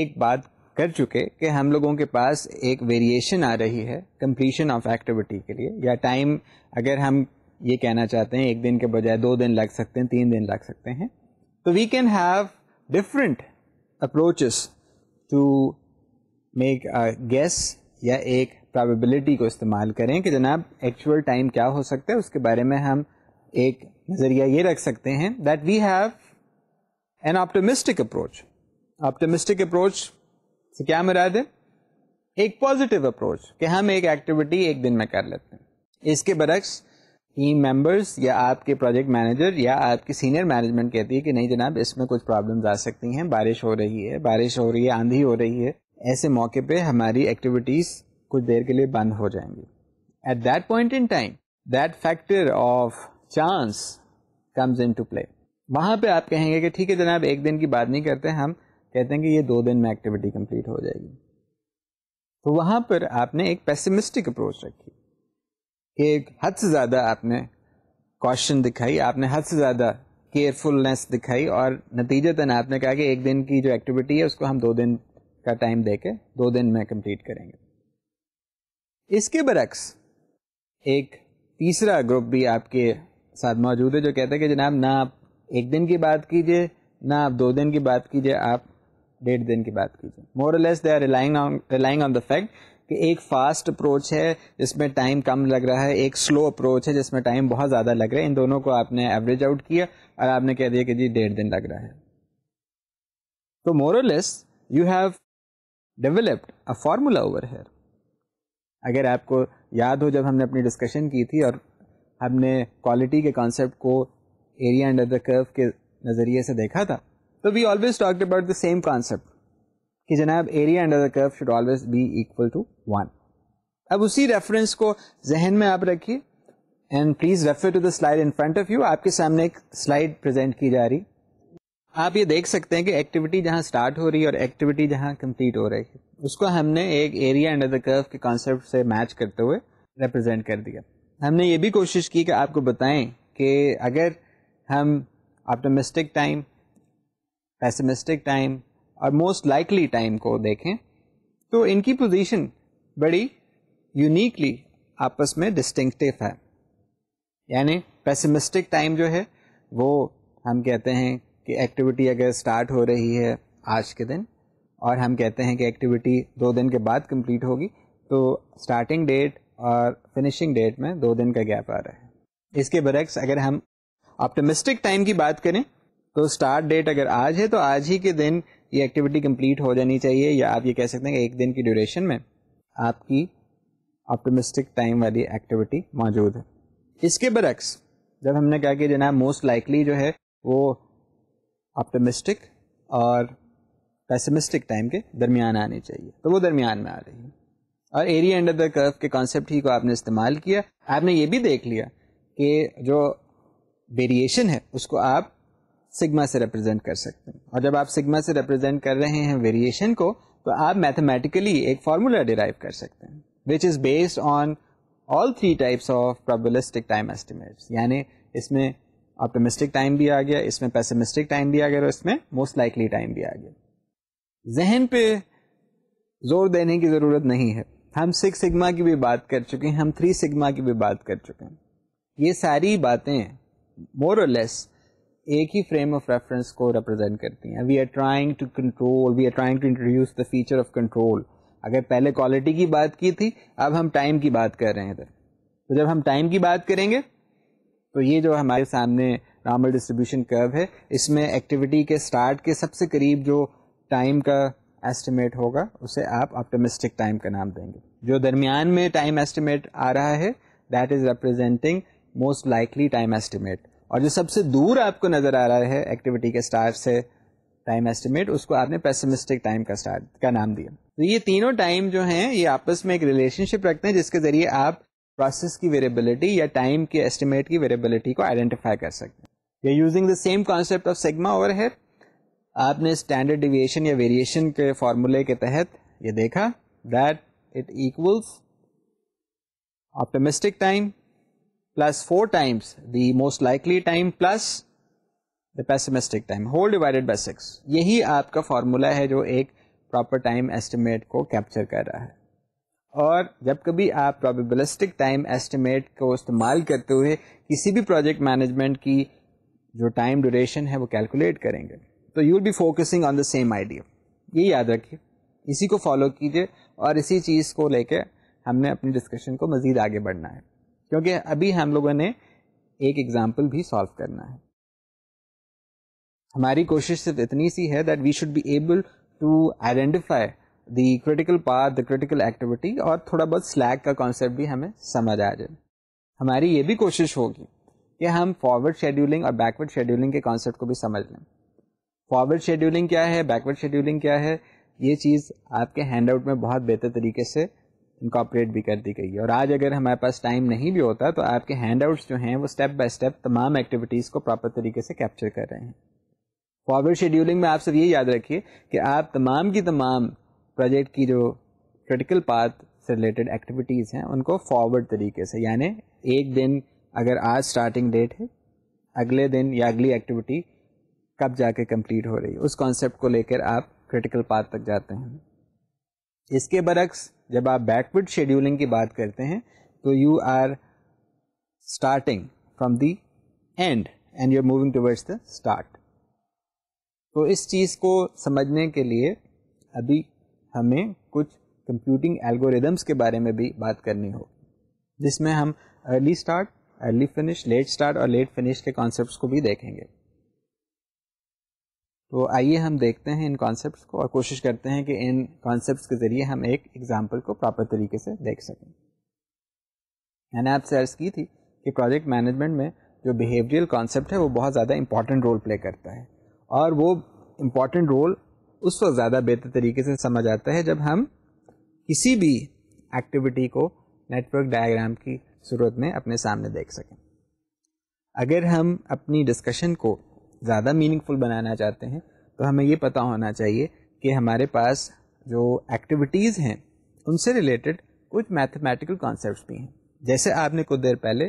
S1: एक बात कर चुके कि हम लोगों के पास एक वेरिएशन आ रही है कंप्लीशन ऑफ एक्टिविटी के लिए या टाइम अगर हम ये कहना चाहते हैं एक दिन के बजाय दो दिन लग सकते हैं तीन दिन लग सकते हैं तो we can have different approaches to make guess या एक प्रॉबिलिटी को इस्तेमाल करें कि जनाब एक्चुअल टाइम क्या हो सकता है उसके बारे में हम एक नज़रिया ये रख सकते हैं that we have an optimistic approach optimistic approach से क्या मुराद है एक पॉजिटिव अप्रोच कि हम एक एक्टिविटी एक दिन में कर लेते हैं इसके बरक्स टीम मेंबर्स या आपके प्रोजेक्ट मैनेजर या आपकी सीनियर मैनेजमेंट कहती है कि नहीं जनाब इसमें कुछ प्रॉब्लम्स आ सकती हैं बारिश हो रही है बारिश हो रही है आंधी हो रही है ऐसे मौके पे हमारी एक्टिविटीज़ कुछ देर के लिए बंद हो जाएंगी at that point in time that factor of chance comes into play वहाँ पे आप कहेंगे कि ठीक है जनाब एक दिन की बात नहीं करते हम कहते हैं कि ये दो दिन में एक्टिविटी कंप्लीट हो जाएगी तो वहाँ पर आपने एक पेसिमिस्टिक अप्रोच रखी कि एक हद से ज़्यादा आपने कॉशन दिखाई आपने हद से ज़्यादा केयरफुलनेस दिखाई और नतीजतन आपने कहा कि एक दिन की जो एक्टिविटी है उसको हम दो दिन का टाइम दे के दो दिन में कंप्लीट करेंगे इसके बरक्स एक तीसरा ग्रुप भी आपके साथ मौजूद है जो कहते हैं कि जनाब ना आप एक दिन की बात कीजिए ना आप दो दिन की बात कीजिए आप डेढ़ दिन की बात कीजिए more less they are relying on relying on the fact कि एक फास्ट अप्रोच है जिसमें टाइम कम लग रहा है एक स्लो अप्रोच है जिसमें टाइम बहुत ज़्यादा लग रहा है इन दोनों को आपने एवरेज आउट किया और आपने कह दिया कि जी डेढ़ दिन लग रहा है तो more less you have developed a formula over here अगर आपको याद हो जब हमने अपनी डिस्कशन की थी और हमने क्वालिटी के कॉन्सेप्ट को एरिया अंडर द कर्व के नज़रिए से देखा था तो we always talked about the same concept कि जनाब area under the curve should always be equal to one अब उसी रेफरेंस को जहन में आप रखिए and please refer to the slide in front of you आपके सामने एक स्लाइड प्रेजेंट की जा रही आप ये देख सकते हैं कि एक्टिविटी जहाँ स्टार्ट हो रही है और एक्टिविटी जहाँ कंप्लीट हो रही है उसको हमने एक एरिया अंडर द कर्व के कॉन्सेप्ट से मैच करते हुए रिप्रेजेंट कर दिया हमने ये भी कोशिश की कि आपको बताएं कि अगर हम ऑप्टोमिस्टिक टाइम पैसिमिस्टिक टाइम और मोस्ट लाइकली टाइम को देखें तो इनकी पोजीशन बड़ी यूनिकली आपस में डिस्टिंक्टिव है यानी पैसिमिस्टिक टाइम जो है वो हम कहते हैं कि एक्टिविटी अगर स्टार्ट हो रही है आज के दिन और हम कहते हैं कि एक्टिविटी दो दिन के बाद कंप्लीट होगी तो स्टार्टिंग डेट और फिनिशिंग डेट में दो दिन का गैप आ रहा है इसके बरक्स अगर हम ऑप्टिमिस्टिक टाइम की बात करें तो स्टार्ट डेट अगर आज है तो आज ही के दिन ये एक्टिविटी कंप्लीट हो जानी चाहिए या आप ये कह सकते हैं कि एक दिन की ड्यूरेशन में आपकी ऑप्टोमिस्टिक टाइम वाली एक्टिविटी मौजूद है इसके बरक्स जब हमने कहा कि जनाब मोस्ट लाइकली जो है वो ऑप्टोमिस्टिक और पैसमिस्टिक टाइम के दरमियान आनी चाहिए तो वो दरमियान में आ रही है और एरिया अंडर द कर्व के कॉन्सेप्ट ही को आपने इस्तेमाल किया आपने ये भी देख लिया कि जो वेरिएशन है उसको आप सिग्मा से रिप्रेजेंट कर सकते हैं और जब आप सिग्मा से रिप्रेजेंट कर रहे हैं वेरिएशन को तो आप मैथमेटिकली एक फार्मूला डिराइव कर सकते हैं which is based on all three types of probabilistic time estimates यानी इसमें ऑप्टोमिस्टिक टाइम भी आ गया इसमें पेसिमिस्टिक टाइम भी आ गया और इसमें मोस्ट लाइकली टाइम भी आ गया जहन पे जोर देने की ज़रूरत नहीं है हम सिक्स सिग्मा की भी बात कर चुके हैं हम थ्री सिग्मा की भी बात कर चुके हैं ये सारी बातें मोर और लेस एक ही फ्रेम ऑफ रेफरेंस को रिप्रेजेंट करती हैं we are trying to control we are trying to introduce the feature of control अगर पहले क्वालिटी की बात की थी अब हम टाइम की बात कर रहे हैं इधर तो जब हम टाइम की बात करेंगे तो ये जो हमारे सामने नॉर्मल डिस्ट्रीब्यूशन कर्व है इसमें एक्टिविटी के स्टार्ट के सबसे करीब जो टाइम का एस्टिमेट होगा उसे आप ऑप्टोमिस्टिक टाइम का नाम देंगे जो दरमियान में टाइम एस्टिमेट आ रहा है that is representing most likely time estimate और जो सबसे दूर आपको नज़र आ रहा है एक्टिविटी के स्टार से टाइम एस्टिमेट उसको आपने पेसिमिस्टिक टाइम का स्टार का नाम दिया तो ये तीनों टाइम जो हैं ये आपस में एक रिलेशनशिप रखते हैं जिसके ज़रिए आप प्रोसेस की वेरेबिलिटी या टाइम के एस्टिमेट की वेरेबिलिटी को आइडेंटिफाई कर सकते हैं ये using the same concept of sigma over head आपने स्टैंडर्ड डिविएशन या वेरिएशन के फॉर्मूले के तहत ये देखा that it equals optimistic time plus 4 times the most likely time plus the pessimistic time whole divided by 6 यही आपका फार्मूला है जो एक प्रॉपर टाइम एस्टिमेट को कैप्चर कर रहा है और जब कभी आप प्रोबेबलिस्टिक टाइम एस्टिमेट को इस्तेमाल करते हुए किसी भी प्रोजेक्ट मैनेजमेंट की जो टाइम ड्यूरेशन है वो कैलकुलेट करेंगे तो you will be focusing on the same idea ये याद रखिए इसी को फॉलो कीजिए और इसी चीज़ को लेके हमने अपनी डिस्कशन को मज़ीद आगे बढ़ना है क्योंकि अभी हम लोगों ने एक एग्जाम्पल भी सॉल्व करना है हमारी कोशिश सिर्फ इतनी सी है that we should be able to identify the critical path the critical activity और थोड़ा बहुत स्लैग का कॉन्सेप्ट भी हमें समझ आ जाए हमारी ये भी कोशिश होगी कि हम फॉरवर्ड शेड्यूलिंग और बैकवर्ड शेड्यूलिंग के कॉन्सेप्ट को भी समझ लें फॉरवर्ड शेड्यूलिंग क्या है बैकवर्ड शेड्यूलिंग क्या है ये चीज़ आपके हैंड आउट में बहुत बेहतर तरीके से इनकॉपरेट भी कर दी गई है और आज अगर हमारे पास टाइम नहीं भी होता तो आपके हैंड आउट्स जो हैं वो स्टेप बाय स्टेप तमाम एक्टिविटीज़ को प्रॉपर तरीके से कैप्चर कर रहे हैं फॉरवर्ड शेड्यूलिंग में आप सब ये याद रखिए कि आप तमाम की तमाम प्रोजेक्ट की जो क्रिटिकल पाथ से रिलेटेड एक्टिविटीज़ हैं उनको फॉरवर्ड तरीके से यानी एक दिन अगर आज स्टार्टिंग डेट है अगले दिन या अगली एक्टिविटी कब जाके कंप्लीट हो रही है उस कॉन्सेप्ट को लेकर आप क्रिटिकल पाथ तक जाते हैं इसके बरक्स जब आप बैकवर्ड शेड्यूलिंग की बात करते हैं तो you are starting from the end and you are moving towards the start तो इस चीज़ को समझने के लिए अभी हमें कुछ कंप्यूटिंग एल्गोरिदम्स के बारे में भी बात करनी हो जिसमें हम early start early finish late start और लेट फिनिश के कॉन्सेप्ट को भी देखेंगे तो आइए हम देखते हैं इन कॉन्सेप्ट्स को और कोशिश करते हैं कि इन कॉन्सेप्ट्स के ज़रिए हम एक एग्जांपल को प्रॉपर तरीके से देख सकें मैंने आपसे अर्ज़ की थी कि प्रोजेक्ट मैनेजमेंट में जो बिहेवियरल कॉन्सेप्ट है वो बहुत ज़्यादा इंपॉर्टेंट रोल प्ले करता है और वो इम्पॉर्टेंट रोल उस वक्त ज़्यादा बेहतर तरीके से समझ आता है जब हम किसी भी एक्टिविटी को नेटवर्क डायग्राम की सूरत में अपने सामने देख सकें अगर हम अपनी डिस्कशन को ज़्यादा मीनिंगफुल बनाना चाहते हैं तो हमें ये पता होना चाहिए कि हमारे पास जो एक्टिविटीज़ हैं उनसे रिलेटेड कुछ मैथमेटिकल कॉन्सेप्ट भी हैं जैसे आपने कुछ देर पहले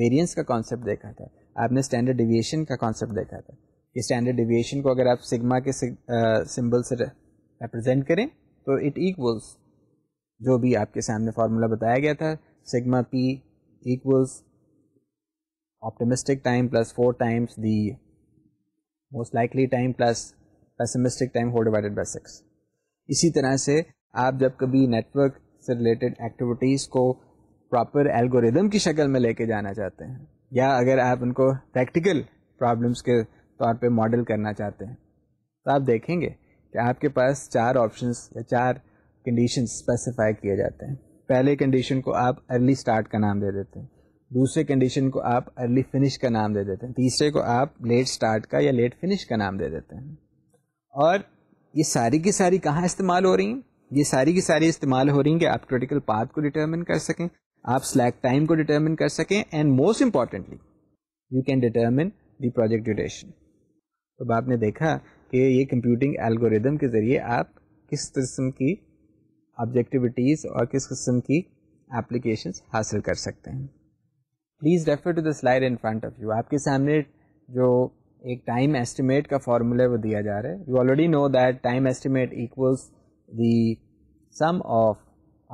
S1: वेरियंस का कॉन्सेप्ट देखा था आपने स्टैंडर्ड डिविएशन का कॉन्सेप्ट देखा था कि स्टैंडर्ड डिविएशन को अगर आप सिग्मा के सिंबल से रिप्रजेंट करें तो इट इक्वल्स जो भी आपके सामने फार्मूला बताया गया था sigma p equals optimistic time plus four times the most likely time plus pessimistic time whole divided by six इसी तरह से आप जब कभी नेटवर्क से रिलेटेड एक्टिविटीज़ को प्रॉपर एल्गोरिदम की शक्ल में लेके जाना चाहते हैं या अगर आप उनको प्रैक्टिकल प्रॉब्लम्स के तौर पे मॉडल करना चाहते हैं तो आप देखेंगे कि आपके पास चार ऑप्शंस या चार कंडीशन स्पेसिफाई किए जाते हैं पहले कंडीशन को आप अर्ली स्टार्ट का नाम दे देते हैं दूसरे कंडीशन को आप अर्ली फिनिश का नाम दे देते हैं तीसरे को आप लेट स्टार्ट का या लेट फिनिश का नाम दे देते हैं और ये सारी की सारी कहाँ इस्तेमाल हो रही हैं ये सारी की सारी इस्तेमाल हो रही हैं कि आप क्रिटिकल पाथ को डिटर्मिन कर सकें आप स्लैक टाइम को डिटर्मिन कर सकें and most importantly you can determine the project duration तो आपने देखा कि ये कंप्यूटिंग एल्गोरिदम के ज़रिए आप किस किस्म की ऑब्जेक्टिविटीज़ और किस किस्म की एप्लीकेशंस हासिल कर सकते हैं please refer to the slide in front of you आपके सामने जो एक टाइम एस्टिमेट का फार्मूला है वो दिया जा रहा है you already know that time estimate equals the sum of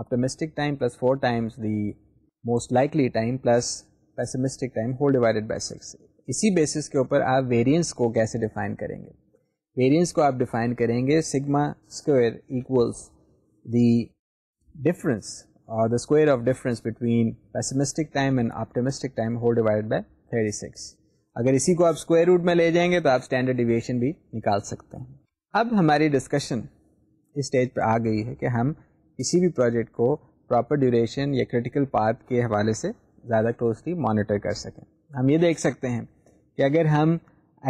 S1: optimistic time plus 4 times the most likely time plus pessimistic time whole divided by 6 इसी बेसिस के ऊपर आप वेरिएंस को कैसे डिफाइन करेंगे वेरिएंस को आप डिफाइन करेंगे sigma square equals the difference uh, the square of difference between pessimistic time and optimistic time whole divided by 36 अगर इसी को आप स्क्वायर रूट में ले जाएंगे तो आप स्टैंडर्ड डिविएशन भी निकाल सकते हैं अब हमारी डिस्कशन इस स्टेज पर आ गई है कि हम किसी भी प्रोजेक्ट को प्रॉपर ड्यूरेशन या क्रिटिकल पाथ के हवाले से ज़्यादा क्लोजली मॉनिटर कर सकें हम ये देख सकते हैं कि अगर हम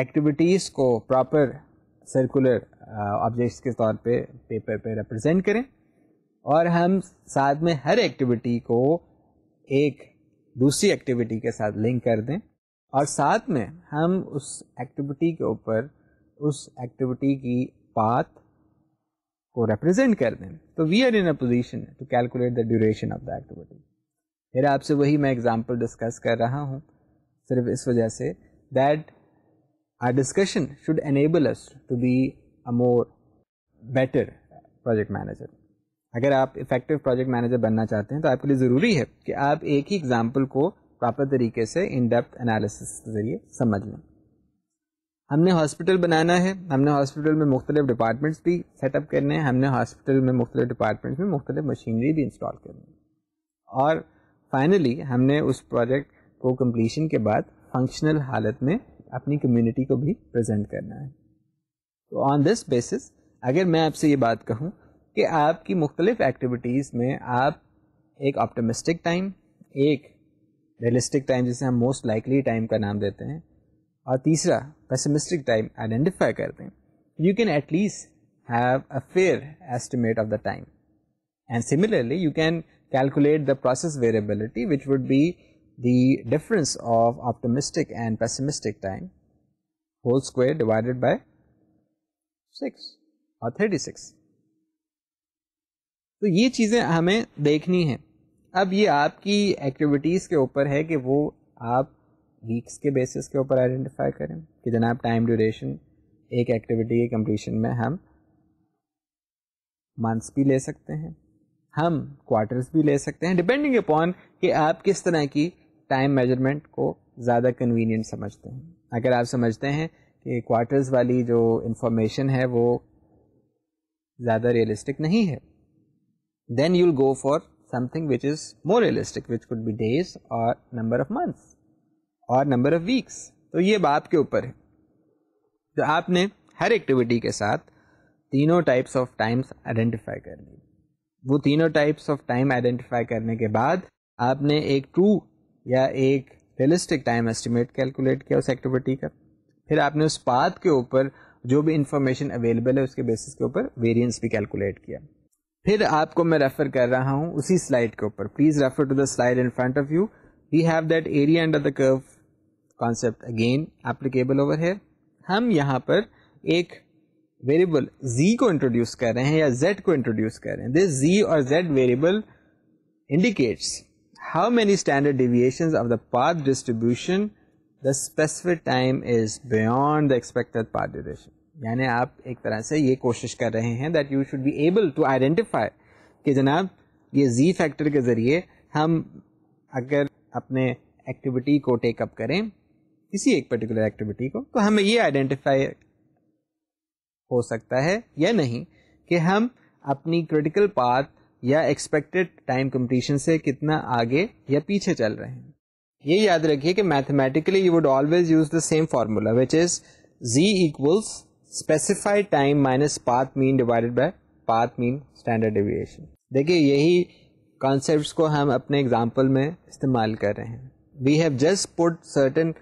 S1: एक्टिविटीज़ को प्रॉपर सर्कुलर ऑब्जेक्ट्स के तौर पे पेपर पे रिप्रेजेंट करें और हम साथ में हर एक्टिविटी को एक दूसरी एक्टिविटी के साथ लिंक कर दें और साथ में हम उस एक्टिविटी के ऊपर उस एक्टिविटी की पाथ को रिप्रेजेंट कर दें तो we are in a position to calculate the duration of the activity फिर आपसे वही मैं एग्जांपल डिस्कस कर रहा हूँ सिर्फ इस वजह से that our discussion should enable us to be a more better project manager अगर आप इफेक्टिव प्रोजेक्ट मैनेजर बनना चाहते हैं तो आपके लिए ज़रूरी है कि आप एक ही एग्जाम्पल को प्रॉपर तरीके से इन डेप्थ एनालिसिस के ज़रिए समझ लें हमने हॉस्पिटल बनाना है हमने हॉस्पिटल में मुख्तलिफ डिपार्टमेंट्स भी सेटअप करने हैं हमने हॉस्पिटल में मुख्तलिफ डिपार्टमेंट्स में मुख्तलिफ मशीनरी भी इंस्टॉल करनी है और फाइनली हमने उस प्रोजेक्ट को कम्प्लीशन के बाद फंक्शनल हालत में अपनी कम्यूनिटी को भी प्रजेंट करना है तो ऑन दिस बेसिस अगर मैं आपसे ये बात कहूँ कि आपकी मुख्तलिफ एक्टिविटीज़ में आप एक ऑप्टमिस्टिक टाइम एक रियलिस्टिक टाइम जिसे हम मोस्ट लाइकली टाइम का नाम देते हैं और तीसरा पेसमिस्टिक टाइम आइडेंटिफाई करते हैं you can at least have a fair estimate of the time and similarly you can calculate the process variability which would be the difference of optimistic and pessimistic time whole square divided by 6 or 36. तो ये चीज़ें हमें देखनी है अब ये आपकी activities के ऊपर है कि वो आप वीक्स के बेसिस के ऊपर आइडेंटिफाई करें कि जनाब टाइम ड्यूरेशन एक एक्टिविटी के कंप्लीशन में हम मंथ्स भी ले सकते हैं हम क्वार्टर्स भी ले सकते हैं डिपेंडिंग अपॉन कि आप किस तरह की टाइम मेजरमेंट को ज़्यादा कन्वीनियंट समझते हैं अगर आप समझते हैं कि क्वार्टर्स वाली जो इन्फॉर्मेशन है वो ज़्यादा रियलिस्टिक नहीं है then you'll go for something which is more realistic which could be days or number of months और नंबर ऑफ वीक्स तो ये अब आपके ऊपर है तो आपने हर एक्टिविटी के साथ तीनों टाइप्स ऑफ टाइम्स आइडेंटिफाई कर ली वो तीनों टाइप्स ऑफ टाइम आइडेंटिफाई करने के बाद आपने एक ट्रू या एक रियलिस्टिक टाइम एस्टिमेट कैलकुलेट किया उस एक्टिविटी का फिर आपने उस पाथ के ऊपर जो भी इंफॉर्मेशन अवेलेबल है उसके बेसिस के ऊपर वेरिएंस भी कैलकुलेट किया फिर आपको मैं रेफर कर रहा हूँ उसी स्लाइड के ऊपर please refer to the slide in front of you we have that area under the curve concept again applicable over है हम यहाँ पर एक वेरिएबल z को इंट्रोड्यूस कर रहे हैं या z को इंट्रोड्यूस कर रहे हैं दिस z और z वेरिएबल indicates how many standard deviations of the path distribution the specified time is beyond the expected path duration. यानी आप एक तरह से ये कोशिश कर रहे हैं that you should be able to identify कि जनाब ये जी फैक्टर के ज़रिए हम अगर अपने एक्टिविटी को टेकअप करें किसी एक पर्टिकुलर एक्टिविटी को तो हमें ये आइडेंटिफाई हो सकता है या नहीं कि हम अपनी क्रिटिकल पाथ या एक्सपेक्टेड टाइम कंप्लीशन से कितना आगे या पीछे चल रहे हैं ये याद रखिए कि mathematically you would always use the same formula which is z equals specified time minus path mean divided by path mean standard deviation देखिए यही कॉन्सेप्ट को हम अपने एग्जाम्पल में इस्तेमाल कर रहे हैं we have just put certain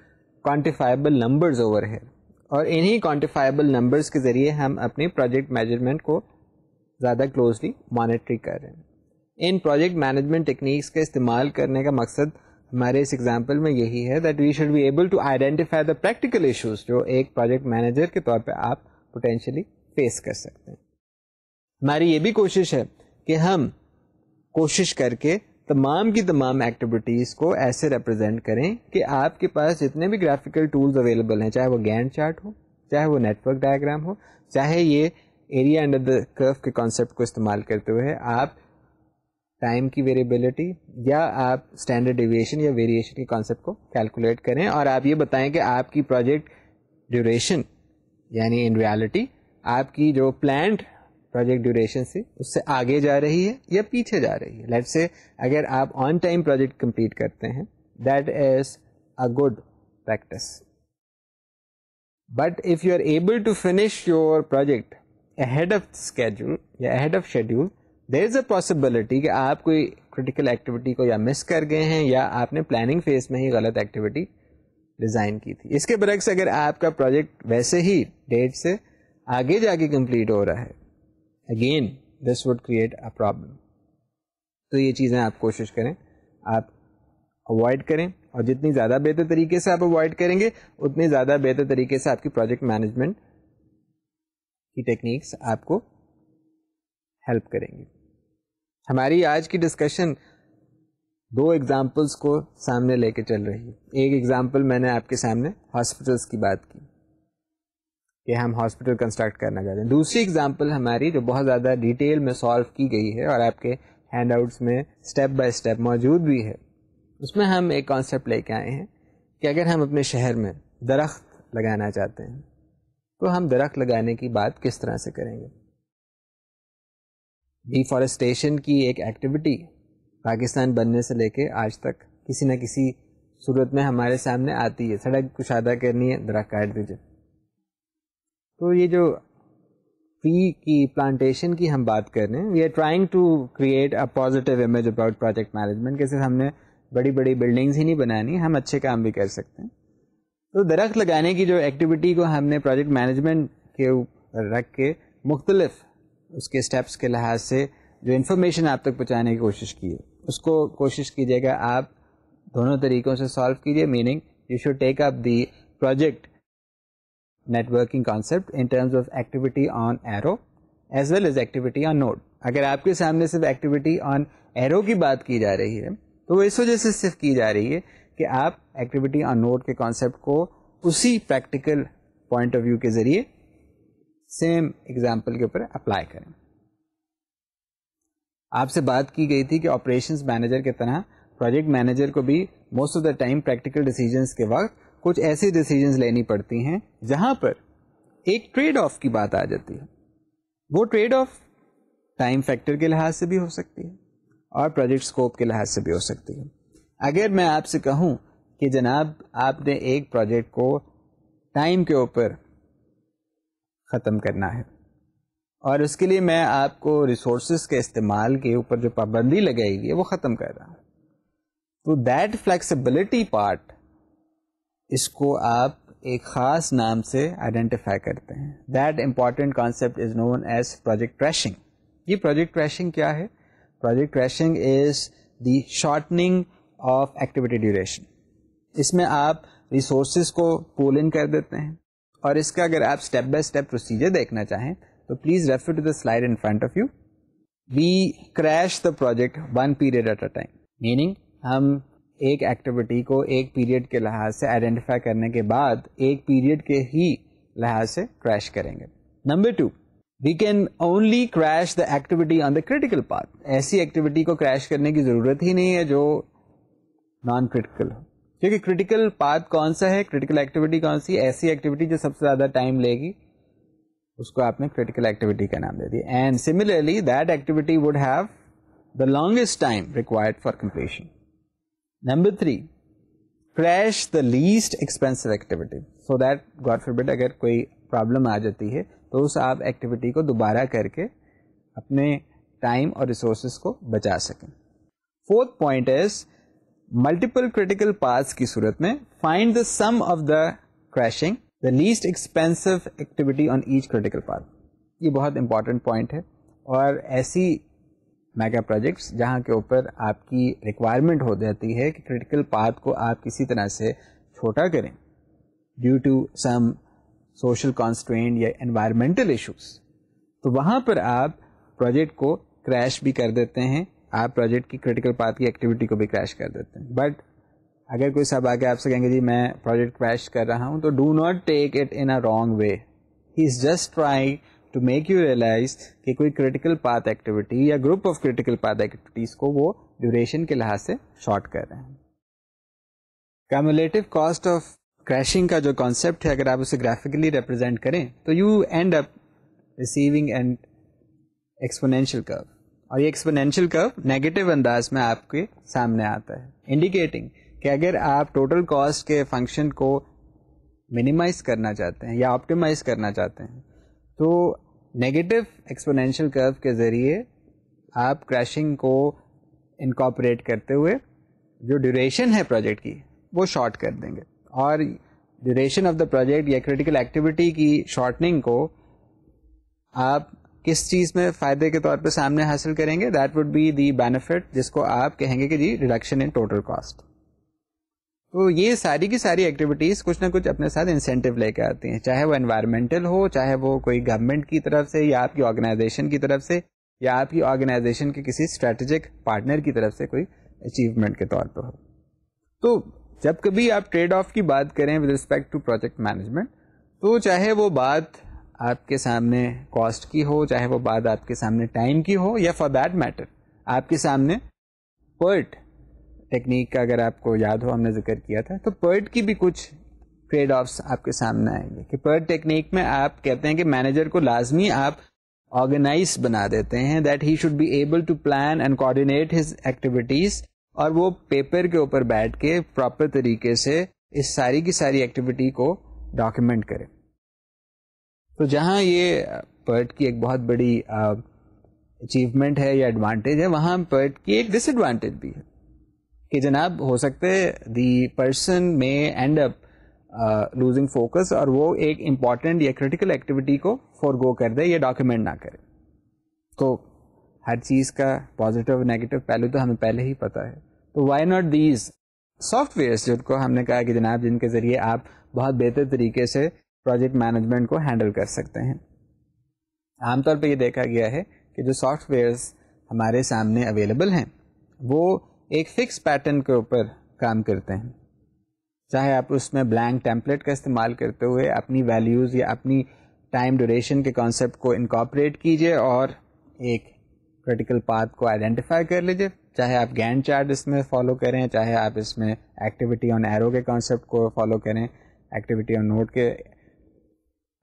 S1: quantifiable numbers over here और इन्हीं क्वान्टिफाइबल नंबर्स के ज़रिए हम अपने प्रोजेक्ट मैनेजमेंट को ज़्यादा क्लोजली मॉनिटरी कर रहे हैं इन प्रोजेक्ट मैनेजमेंट टेक्निक्स का इस्तेमाल करने का मकसद हमारे इस एग्जाम्पल में यही है that we should be able to identify the practical issues जो एक प्रोजेक्ट मैनेजर के तौर पे आप पोटेंशियली फेस कर सकते हैं हमारी ये भी कोशिश है कि हम कोशिश करके तमाम की तमाम एक्टिविटीज़ को ऐसे रिप्रेजेंट करें कि आपके पास जितने भी ग्राफिकल टूल्स अवेलेबल हैं चाहे वो गैंड चार्ट हो चाहे वो नेटवर्क डायग्राम हो चाहे ये एरिया अंडर द कर्व के कॉन्सेप्ट को इस्तेमाल करते हुए आप टाइम की वेरिएबिलिटी या आप स्टैंडर्ड डिविएशन या वेरिएशन के कॉन्सेप्ट को कैलकुलेट करें और आप ये बताएं कि आपकी प्रोजेक्ट ड्यूरेशन यानी इन रियलिटी आपकी जो प्लान्ड प्रोजेक्ट ड्यूरेशन से उससे आगे जा रही है या पीछे जा रही है लेट से अगर आप ऑन टाइम प्रोजेक्ट कंप्लीट करते हैं that is a good practice but if you are able to finish your project ahead of schedule yeah ahead of schedule there is a possibility कि आप कोई क्रिटिकल एक्टिविटी को या miss कर गए हैं या आपने प्लानिंग फेज में ही गलत एक्टिविटी डिज़ाइन की थी इसके बरक्स अगर आपका प्रोजेक्ट वैसे ही डेट से आगे जाके कंप्लीट हो रहा है again this would create a problem तो ये चीज़ें आप कोशिश करें आप अवॉइड करें और जितनी ज़्यादा बेहतर तरीके से आप अवॉइड करेंगे उतनी ज़्यादा बेहतर तरीके से आपकी प्रोजेक्ट मैनेजमेंट की टेक्निक्स आपको हेल्प करेंगी हमारी आज की डिस्कशन दो एग्ज़ाम्पल्स को सामने लेके चल रही है एक एग्ज़ाम्पल मैंने आपके सामने हॉस्पिटल्स की बात की कि हम हॉस्पिटल कंस्ट्रक्ट करना चाहते हैं दूसरी एग्ज़ाम्पल हमारी जो बहुत ज़्यादा डिटेल में सॉल्व की गई है और आपके हैंडआउट्स में स्टेप बाय स्टेप मौजूद भी है उसमें हम एक कॉन्सेप्ट लेके आए हैं कि अगर हम अपने शहर में दरख्त लगाना चाहते हैं तो हम दरख्त लगाने की बात किस तरह से करेंगे डिफॉरेस्टेशन की एक एक्टिविटी पाकिस्तान बनने से लेके आज तक किसी न किसी सूरत में हमारे सामने आती है सड़क कुशादा करनी है दरख काट दीजिए तो ये जो ट्री की प्लांटेशन की हम बात कर रहे हैं we are trying to create a positive image about project management कैसे हमने बड़ी बड़ी बिल्डिंग्स ही नहीं बनानी हम अच्छे काम भी कर सकते हैं तो दरख्त लगाने की जो एक्टिविटी को हमने प्रोजेक्ट मैनेजमेंट के ऊपर रख के मुख्तलिफ उसके स्टेप्स के लिहाज से जो इन्फॉर्मेशन आप तक पहुँचाने की कोशिश की है उसको कोशिश कीजिएगा आप दोनों तरीक़ों से सॉल्व कीजिए meaning you should take up the project networking concept in terms of activity on arrow as well as activity on node. अगर आपके सामने सिर्फ activity on arrow की बात की जा रही है तो वो इस वजह से सिर्फ की जा रही है कि आप activity on node के concept को उसी practical point of view के जरिए सेम एग्जाम्पल के ऊपर अप्लाई करें आपसे बात की गई थी कि ऑपरेशंस मैनेजर के तरह प्रोजेक्ट मैनेजर को भी most of the time practical decisions के वक्त कुछ ऐसी डिसीजंस लेनी पड़ती हैं जहां पर एक ट्रेड ऑफ की बात आ जाती है वो ट्रेड ऑफ टाइम फैक्टर के लिहाज से भी हो सकती है और प्रोजेक्ट स्कोप के लिहाज से भी हो सकती है अगर मैं आपसे कहूं कि जनाब आपने एक प्रोजेक्ट को टाइम के ऊपर ख़त्म करना है और उसके लिए मैं आपको रिसोर्स के इस्तेमाल के ऊपर जो पाबंदी लगाई गई है वो ख़त्म कर रहा हूँ तो दैट फ्लेक्सिबिलिटी पार्ट इसको आप एक ख़ास नाम से आइडेंटिफाई करते हैं that important concept is known as project crashing ये प्रोजेक्ट क्रैशिंग क्या है project crashing is the shortening of activity duration इसमें आप रिसोर्स को पूल इन कर देते हैं और इसका अगर आप स्टेप बाई स्टेप प्रोसीजर देखना चाहें तो please refer to the slide in front of you we crash the project one period at a time meaning हम एक एक्टिविटी को एक पीरियड के लिहाज से आइडेंटिफाई करने के बाद एक पीरियड के ही लिहाज से क्रैश करेंगे number two we can only crash the activity on the critical path ऐसी एक्टिविटी को क्रैश करने की ज़रूरत ही नहीं है जो नॉन क्रिटिकल हो क्योंकि क्रिटिकल पाथ कौन सा है क्रिटिकल एक्टिविटी कौन सी ऐसी एक्टिविटी जो सबसे ज़्यादा टाइम लेगी उसको आपने क्रिटिकल एक्टिविटी का नाम दे दिया and similarly that activity would have the longest time required for completion number three crash the least expensive activity so that god forbid अगर कोई प्रॉब्लम आ जाती है तो उस आप एक्टिविटी को दोबारा करके अपने टाइम और रिसोर्सेज को बचा सकें fourth point is multiple critical paths की सूरत में find the sum of the crashing the least expensive activity on each critical path ये बहुत इंपॉर्टेंट पॉइंट है और ऐसी मेगा प्रोजेक्ट्स जहाँ के ऊपर आपकी रिक्वायरमेंट हो जाती है कि क्रिटिकल पाथ को आप किसी तरह से छोटा करें due to some social constant या एनवायरमेंटल इश्यूज तो वहाँ पर आप प्रोजेक्ट को क्रैश भी कर देते हैं आप प्रोजेक्ट की क्रिटिकल पाथ की एक्टिविटी को भी क्रैश कर देते हैं बट अगर कोई सब आके आपसे कहेंगे जी मैं प्रोजेक्ट क्रैश कर रहा हूँ तो do not take it in a wrong way he is just trying to make you realize कि कोई क्रिटिकल पाथ एक्टिविटी या group of critical path activities को वो ड्यूरेशन के लिहाज से शॉर्ट कर रहे हैं कम्युलेटिव कॉस्ट ऑफ क्रैशिंग का जो कॉन्सेप्ट है अगर आप उसे ग्राफिकली रिप्रेजेंट करें तो you end up receiving an exponential curve और ये एक्सपोनेंशियल कर्व नेगेटिव अंदाज में आपके सामने आता है इंडिकेटिंग कि अगर आप टोटल कॉस्ट के फंक्शन को मिनिमाइज करना चाहते हैं या ऑप्टिमाइज करना चाहते हैं तो नेगेटिव एक्सपोनेंशियल कर्व के ज़रिए आप क्रैशिंग को इनकॉपरेट करते हुए जो ड्यूरेशन है प्रोजेक्ट की वो शॉर्ट कर देंगे और ड्यूरेशन ऑफ द प्रोजेक्ट या क्रिटिकल एक्टिविटी की शॉर्टनिंग को आप किस चीज़ में फ़ायदे के तौर पे सामने हासिल करेंगे that would be the benefit जिसको आप कहेंगे कि जी रिडक्शन इन टोटल कॉस्ट तो ये सारी की सारी एक्टिविटीज़ कुछ ना कुछ अपने साथ इंसेंटिव लेके आती हैं चाहे वो एनवायरमेंटल हो चाहे वो कोई गवर्नमेंट की तरफ से या आपकी ऑर्गेनाइजेशन की तरफ से या आपकी ऑर्गेनाइजेशन के किसी स्ट्रेटेजिक पार्टनर की तरफ से कोई अचीवमेंट के तौर पर हो तो जब कभी आप ट्रेड ऑफ की बात करें with respect to project management तो चाहे वो बात आपके सामने कॉस्ट की हो चाहे वो बात आपके सामने टाइम की हो या फॉर दैट मैटर आपके सामने पर्ट टेक्निक का अगर आपको याद हो हमने जिक्र किया था तो पर्ट की भी कुछ ट्रेड ऑफ्स आपके सामने आएंगे कि पर्ट टेक्निक में आप कहते हैं कि मैनेजर को लाजमी आप ऑर्गेनाइज बना देते हैं that he should be able to plan and coordinate his activities और वो पेपर के ऊपर बैठ के प्रॉपर तरीके से इस सारी की सारी एक्टिविटी को डॉक्यूमेंट करें तो जहाँ ये पर्ट की एक बहुत बड़ी अचीवमेंट है या एडवांटेज है वहाँ पर्ट की एक डिसएडवांटेज भी है कि जनाब हो सकते the person may end up losing focus और वो एक इम्पॉर्टेंट या क्रिटिकल एक्टिविटी को फोरगो कर दे या डॉक्यूमेंट ना करे तो हर चीज़ का पॉजिटिव नेगेटिव पहलू तो हमें पहले ही पता है तो वाई नॉट दीज सॉफ्टवेयर जिनको हमने कहा कि जनाब जिनके ज़रिए आप बहुत बेहतर तरीके से प्रोजेक्ट मैनेजमेंट को हैंडल कर सकते हैं आमतौर पर ये देखा गया है कि जो सॉफ्टवेयर्स हमारे सामने अवेलेबल हैं वो एक फ़िक्स पैटर्न के ऊपर काम करते हैं चाहे आप उसमें ब्लैंक टेम्पलेट का इस्तेमाल करते हुए अपनी वैल्यूज़ या अपनी टाइम ड्यूरेशन के कॉन्सेप्ट को इनकॉपरेट कीजिए और एक क्रिटिकल पाथ को आइडेंटिफाई कर लीजिए चाहे आप गैंड चार्ट इसमें फॉलो करें चाहे आप इसमें एक्टिविटी ऑन एरो के कॉन्सेप्ट को फॉलो करें एक्टिविटी ऑन नोट के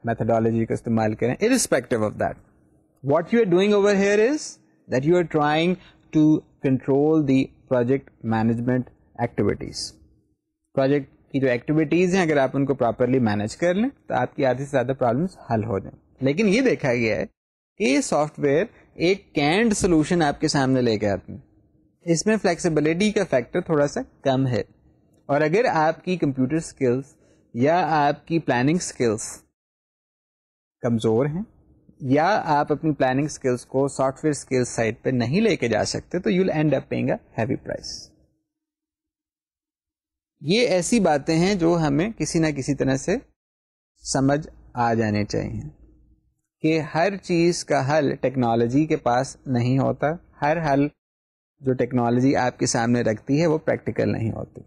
S1: मैथडोलॉजी का इस्तेमाल करें irrespective of that what you are doing over here is that you are trying to control the project management activities project की जो एक्टिविटीज़ हैं अगर आप उनको प्रॉपरली मैनेज कर लें तो आपकी आधी से ज़्यादा प्रॉब्लम्स हल हो जाएं लेकिन ये देखा गया है कि सॉफ्टवेयर एक कैंड सोल्यूशन आपके सामने लेके आते हैं इसमें फ्लेक्सिबिलिटी का फैक्टर थोड़ा सा कम है और अगर आपकी कंप्यूटर स्किल्स या आपकी प्लानिंग स्किल्स कमज़ोर हैं या आप अपनी प्लानिंग स्किल्स को सॉफ्टवेयर स्किल्स साइड पे नहीं लेके जा सकते तो you'll end up paying a heavy price ये ऐसी बातें हैं जो हमें किसी ना किसी तरह से समझ आ जाने चाहिए कि हर चीज़ का हल टेक्नोलॉजी के पास नहीं होता हर हल जो टेक्नोलॉजी आपके सामने रखती है वो प्रैक्टिकल नहीं होती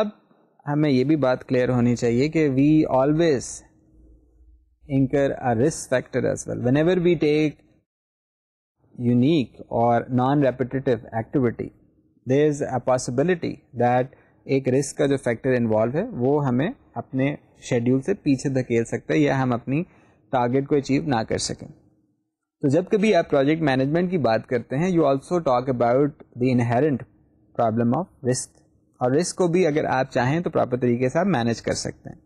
S1: अब हमें ये भी बात क्लियर होनी चाहिए कि we always incur a risk factor as well. Whenever we take unique or non-repetitive activity, there is a possibility that एक रिस्क का जो फैक्टर इन्वॉल्व है वो हमें अपने शेड्यूल से पीछे धकेल सकता है या हम अपनी टारगेट को अचीव ना कर सकें तो जब कभी आप प्रोजेक्ट मैनेजमेंट की बात करते हैं you also talk about the inherent problem of risk और रिस्क को भी अगर आप चाहें तो प्रॉपर तरीके से आप मैनेज कर सकते हैं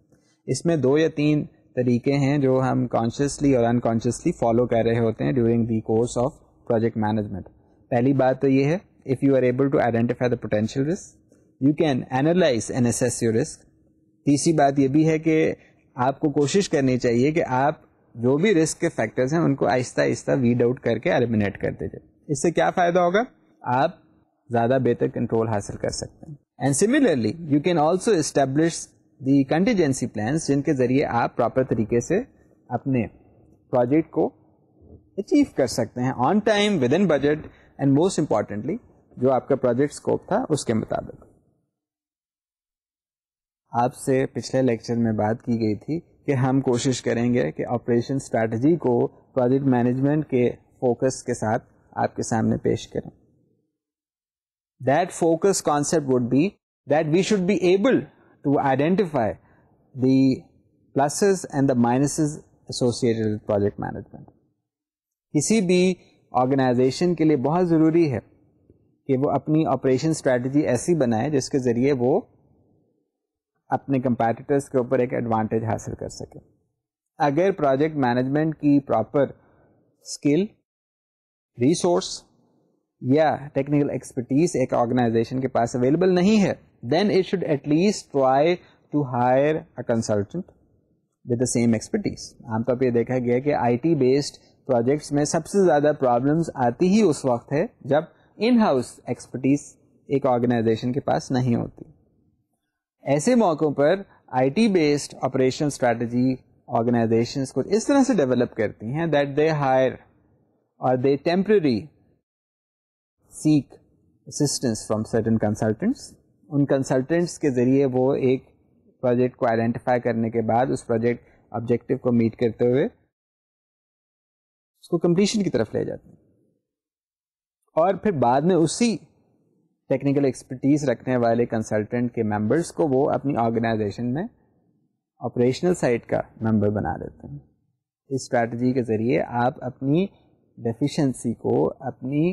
S1: इसमें दो या तीन तरीके हैं जो हम कॉन्शियसली और अनकॉन्शियसली फॉलो कर रहे होते हैं during the course of project management पहली बात तो ये है if you are able to identify the potential risk you can analyse and assess your risk तीसरी बात यह भी है कि आपको कोशिश करनी चाहिए कि आप जो भी रिस्क के फैक्टर्स हैं उनको आहिस्ता आहिस्ता वीड आउट करके एलिमिनेट करते जाए इससे क्या फ़ायदा होगा आप ज़्यादा बेहतर कंट्रोल हासिल कर सकते हैं and similarly you can also establish the contingency plans जिनके ज़रिए आप प्रॉपर तरीके से अपने प्रोजेक्ट को अचीव कर सकते हैं on time within budget and most importantly जो आपका प्रोजेक्ट स्कोप था उसके मुताबिक आपसे पिछले लेक्चर में बात की गई थी कि हम कोशिश करेंगे कि ऑपरेशन स्ट्रैटेजी को प्रोजेक्ट मैनेजमेंट के फोकस के साथ आपके सामने पेश करें that focus concept would be that we should be able to identify the pluses and the minuses associated with project management. किसी भी ऑर्गेनाइजेशन के लिए बहुत ज़रूरी है कि वो अपनी ऑपरेशन स्ट्रेटजी ऐसी बनाए जिसके ज़रिए वो अपने कंपेटिटर्स के ऊपर एक एडवांटेज हासिल कर सके अगर प्रोजेक्ट मैनेजमेंट की प्रॉपर स्किल रिसोर्स या टेक्निकल एक्सपर्टीज एक ऑर्गेनाइजेशन के पास अवेलेबल नहीं है then it should at least try to hire a consultant with the same expertise. आमतौर पर ये देखा गया कि IT based projects में सबसे ज़्यादा problems आती ही उस वक्त है जब in-house expertise एक organization के पास नहीं होती ऐसे मौक़ों पर IT based operational strategy organizations को इस तरह से develop करती हैं that they hire or they temporary seek assistance from certain consultants उन कंसल्टेंट्स के ज़रिए वो एक प्रोजेक्ट को आइडेंटिफाई करने के बाद उस प्रोजेक्ट ऑब्जेक्टिव को मीट करते हुए उसको कंप्लीशन की तरफ ले जाते हैं और फिर बाद में उसी टेक्निकल एक्सपर्टीज़ रखने वाले कंसल्टेंट के मेंबर्स को वो अपनी ऑर्गेनाइजेशन में ऑपरेशनल साइड का मेंबर बना देते हैं इस स्ट्रैटी के ज़रिए आप अपनी डेफिशिएंसी को अपनी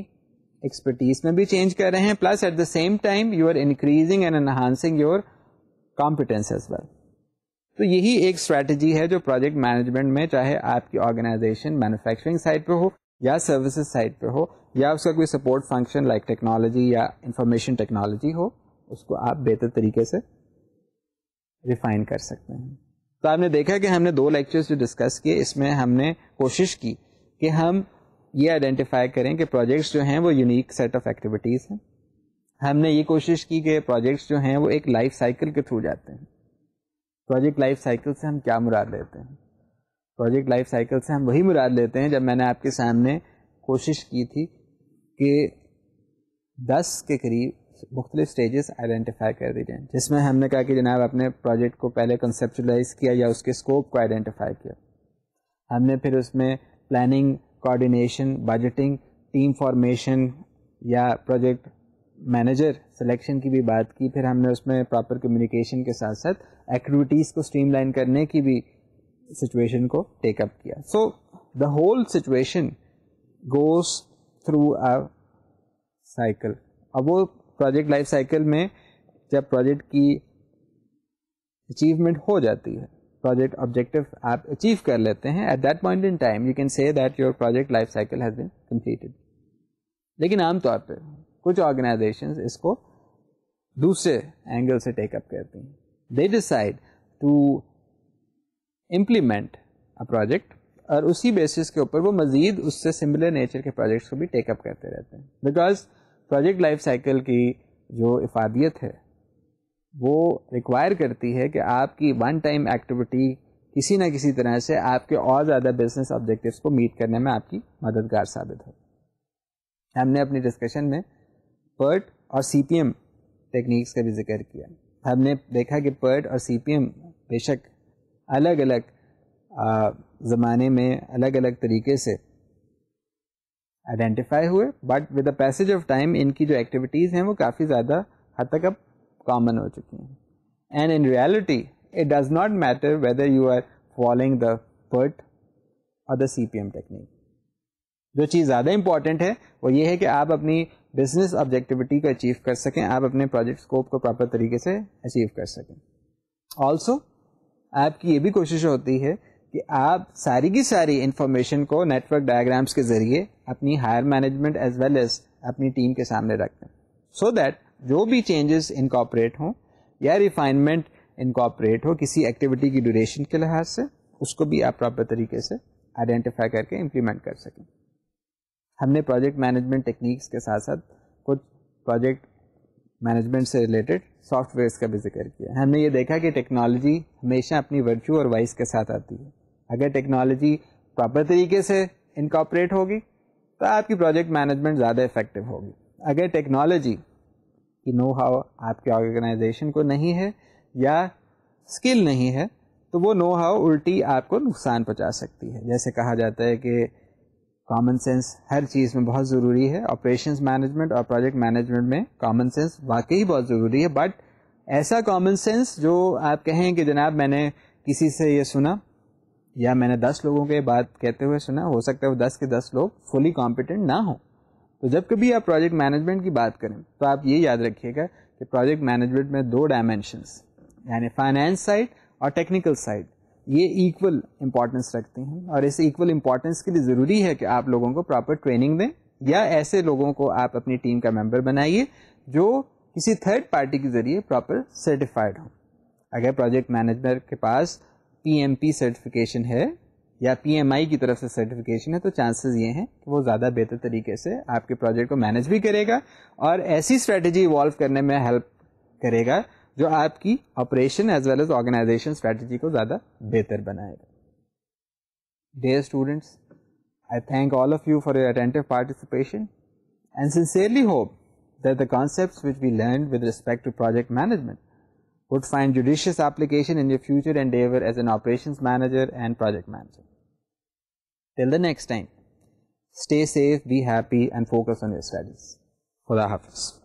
S1: एक्सपर्टीज में भी चेंज कर रहे हैं plus at the same time you are increasing and enhancing your competence as well तो यही एक स्ट्रैटेजी है जो प्रोजेक्ट मैनेजमेंट में चाहे आपकी ऑर्गेनाइजेशन मैन्युफैक्चरिंग साइड पे हो या सर्विसेज साइड पे हो या उसका कोई सपोर्ट फंक्शन लाइक टेक्नोलॉजी या इंफॉर्मेशन टेक्नोलॉजी हो उसको आप बेहतर तरीके से रिफाइन कर सकते हैं तो आपने देखा कि हमने दो लेक्चर्स जो डिस्कस किए इसमें हमने कोशिश की कि हम ये आइडेंटिफाई करें कि प्रोजेक्ट्स जो हैं वो यूनिक सेट ऑफ एक्टिविटीज़ हैं हमने ये कोशिश की कि प्रोजेक्ट्स जो हैं वो एक लाइफ साइकिल के थ्रू जाते हैं प्रोजेक्ट लाइफ साइकिल से हम क्या मुराद लेते हैं प्रोजेक्ट लाइफ साइकिल से हम वही मुराद लेते हैं जब मैंने आपके सामने कोशिश की थी कि दस के करीब मुख्तलिफ स्टेजेस आइडेंटिफाई कर दी जाएँ जिसमें हमने कहा कि जनाब आपने प्रोजेक्ट को पहले कंसेप्चुलाइज किया या उसके स्कोप को आइडेंटिफाई किया हमने फिर उसमें planning coordination budgeting team formation या प्रोजेक्ट मैनेजर सिलेक्शन की भी बात की फिर हमने उसमें प्रॉपर कम्युनिकेशन के साथ साथ एक्टिविटीज़ को स्ट्रीमलाइन करने की भी सिचुएशन को टेकअप किया so the whole situation goes through a cycle अब वो प्रोजेक्ट लाइफ साइकिल में जब प्रोजेक्ट की अचीवमेंट हो जाती है project objective आप achieve कर लेते हैं at that point in time you can say that your project life cycle has been completed लेकिन आमतौर पे कुछ organizations इसको दूसरे एंगल से टेकअप करती हैं they decide to implement a project और उसी बेसिस के ऊपर वो मज़ीद उससे सिमिलर नेचर के प्रोजेक्ट्स को भी टेकअप करते रहते हैं बिकॉज प्रोजेक्ट लाइफ साइकिल की जो इफादियत है वो रिक्वायर करती है कि आपकी वन टाइम एक्टिविटी किसी ना किसी तरह से आपके और ज़्यादा बिजनेस ऑब्जेक्टिव्स को मीट करने में आपकी मददगार साबित हो हमने अपनी डिस्कशन में पर्ट और सी टेक्निक्स का भी जिक्र किया हमने देखा कि पर्ट और सी बेशक अलग अलग ज़माने में अलग अलग तरीके से आइडेंटिफाई हुए but with the passage of time इनकी जो एक्टिविटीज़ हैं वो काफ़ी ज़्यादा हद तक अब कॉमन हो चुकी हैं and in reality it does not matter whether you are following the PERT or the C P M technique जो चीज़ ज़्यादा इंपॉर्टेंट है वो ये है कि आप अपनी बिजनेस ऑब्जेक्टिविटी को अचीव कर सकें आप अपने प्रोजेक्ट स्कोप को प्रॉपर तरीके से अचीव कर सकें ऑल्सो आपकी ये भी कोशिश होती है कि आप सारी की सारी इन्फॉर्मेशन को नेटवर्क डायग्राम्स के जरिए अपनी higher management as well as अपनी टीम के सामने रखें सो दैट जो भी चेंजेस इनकॉपरेट हों या रिफाइनमेंट इनकॉपरेट हो किसी एक्टिविटी की ड्यूरेशन के लिहाज से उसको भी आप प्रॉपर तरीके से आइडेंटिफाई करके इम्प्लीमेंट कर सकें हमने प्रोजेक्ट मैनेजमेंट टेक्निक्स के साथ साथ कुछ प्रोजेक्ट मैनेजमेंट से रिलेटेड सॉफ्टवेयर्स का भी जिक्र किया हमने ये देखा कि टेक्नोलॉजी हमेशा अपनी वर्च्यू और वाइस के साथ आती है अगर टेक्नोलॉजी प्रॉपर तरीके से इनकॉपरेट होगी तो आपकी प्रोजेक्ट मैनेजमेंट ज़्यादा इफेक्टिव होगी अगर टेक्नोलॉजी कि नो हाउ आपके ऑर्गेनाइजेशन को नहीं है या स्किल नहीं है तो वो नो हाउ उल्टी आपको नुकसान पहुँचा सकती है जैसे कहा जाता है कि कॉमन सेंस हर चीज़ में बहुत ज़रूरी है ऑपरेशंस मैनेजमेंट और प्रोजेक्ट मैनेजमेंट में कॉमन सेंस वाकई बहुत ज़रूरी है बट ऐसा कॉमन सेंस जो आप कहें कि जनाब मैंने किसी से ये सुना या मैंने दस लोगों के बात कहते हुए सुना हो सकता है वो दस के दस लोग फुली कॉम्पिटेंट ना हों तो जब कभी आप प्रोजेक्ट मैनेजमेंट की बात करें तो आप ये याद रखिएगा कि प्रोजेक्ट मैनेजमेंट में दो डायमेंशंस यानी फाइनेंस साइड और टेक्निकल साइड ये इक्वल इम्पॉर्टेंस रखते हैं और इस इक्वल इम्पॉर्टेंस के लिए ज़रूरी है कि आप लोगों को प्रॉपर ट्रेनिंग दें या ऐसे लोगों को आप अपनी टीम का मेम्बर बनाइए जो किसी थर्ड पार्टी के ज़रिए प्रॉपर सर्टिफाइड हो अगर प्रोजेक्ट मैनेजमेंट के पास पी सर्टिफिकेशन है या पीएमआई की तरफ से सर्टिफिकेशन है तो चांसेस ये हैं कि वो ज़्यादा बेहतर तरीके से आपके प्रोजेक्ट को मैनेज भी करेगा और ऐसी स्ट्रेटजी इवॉल्व करने में हेल्प करेगा जो आपकी operation as well as organisation strategy को ज़्यादा बेहतर बनाएगा dear students I thank all of you for your attentive participation and sincerely hope that the concepts which we learned with respect to project management would find judicious application in your future endeavor as an operations manager and project manager. Till the next time, stay safe, be happy and focus on your studies. Khuda Hafiz.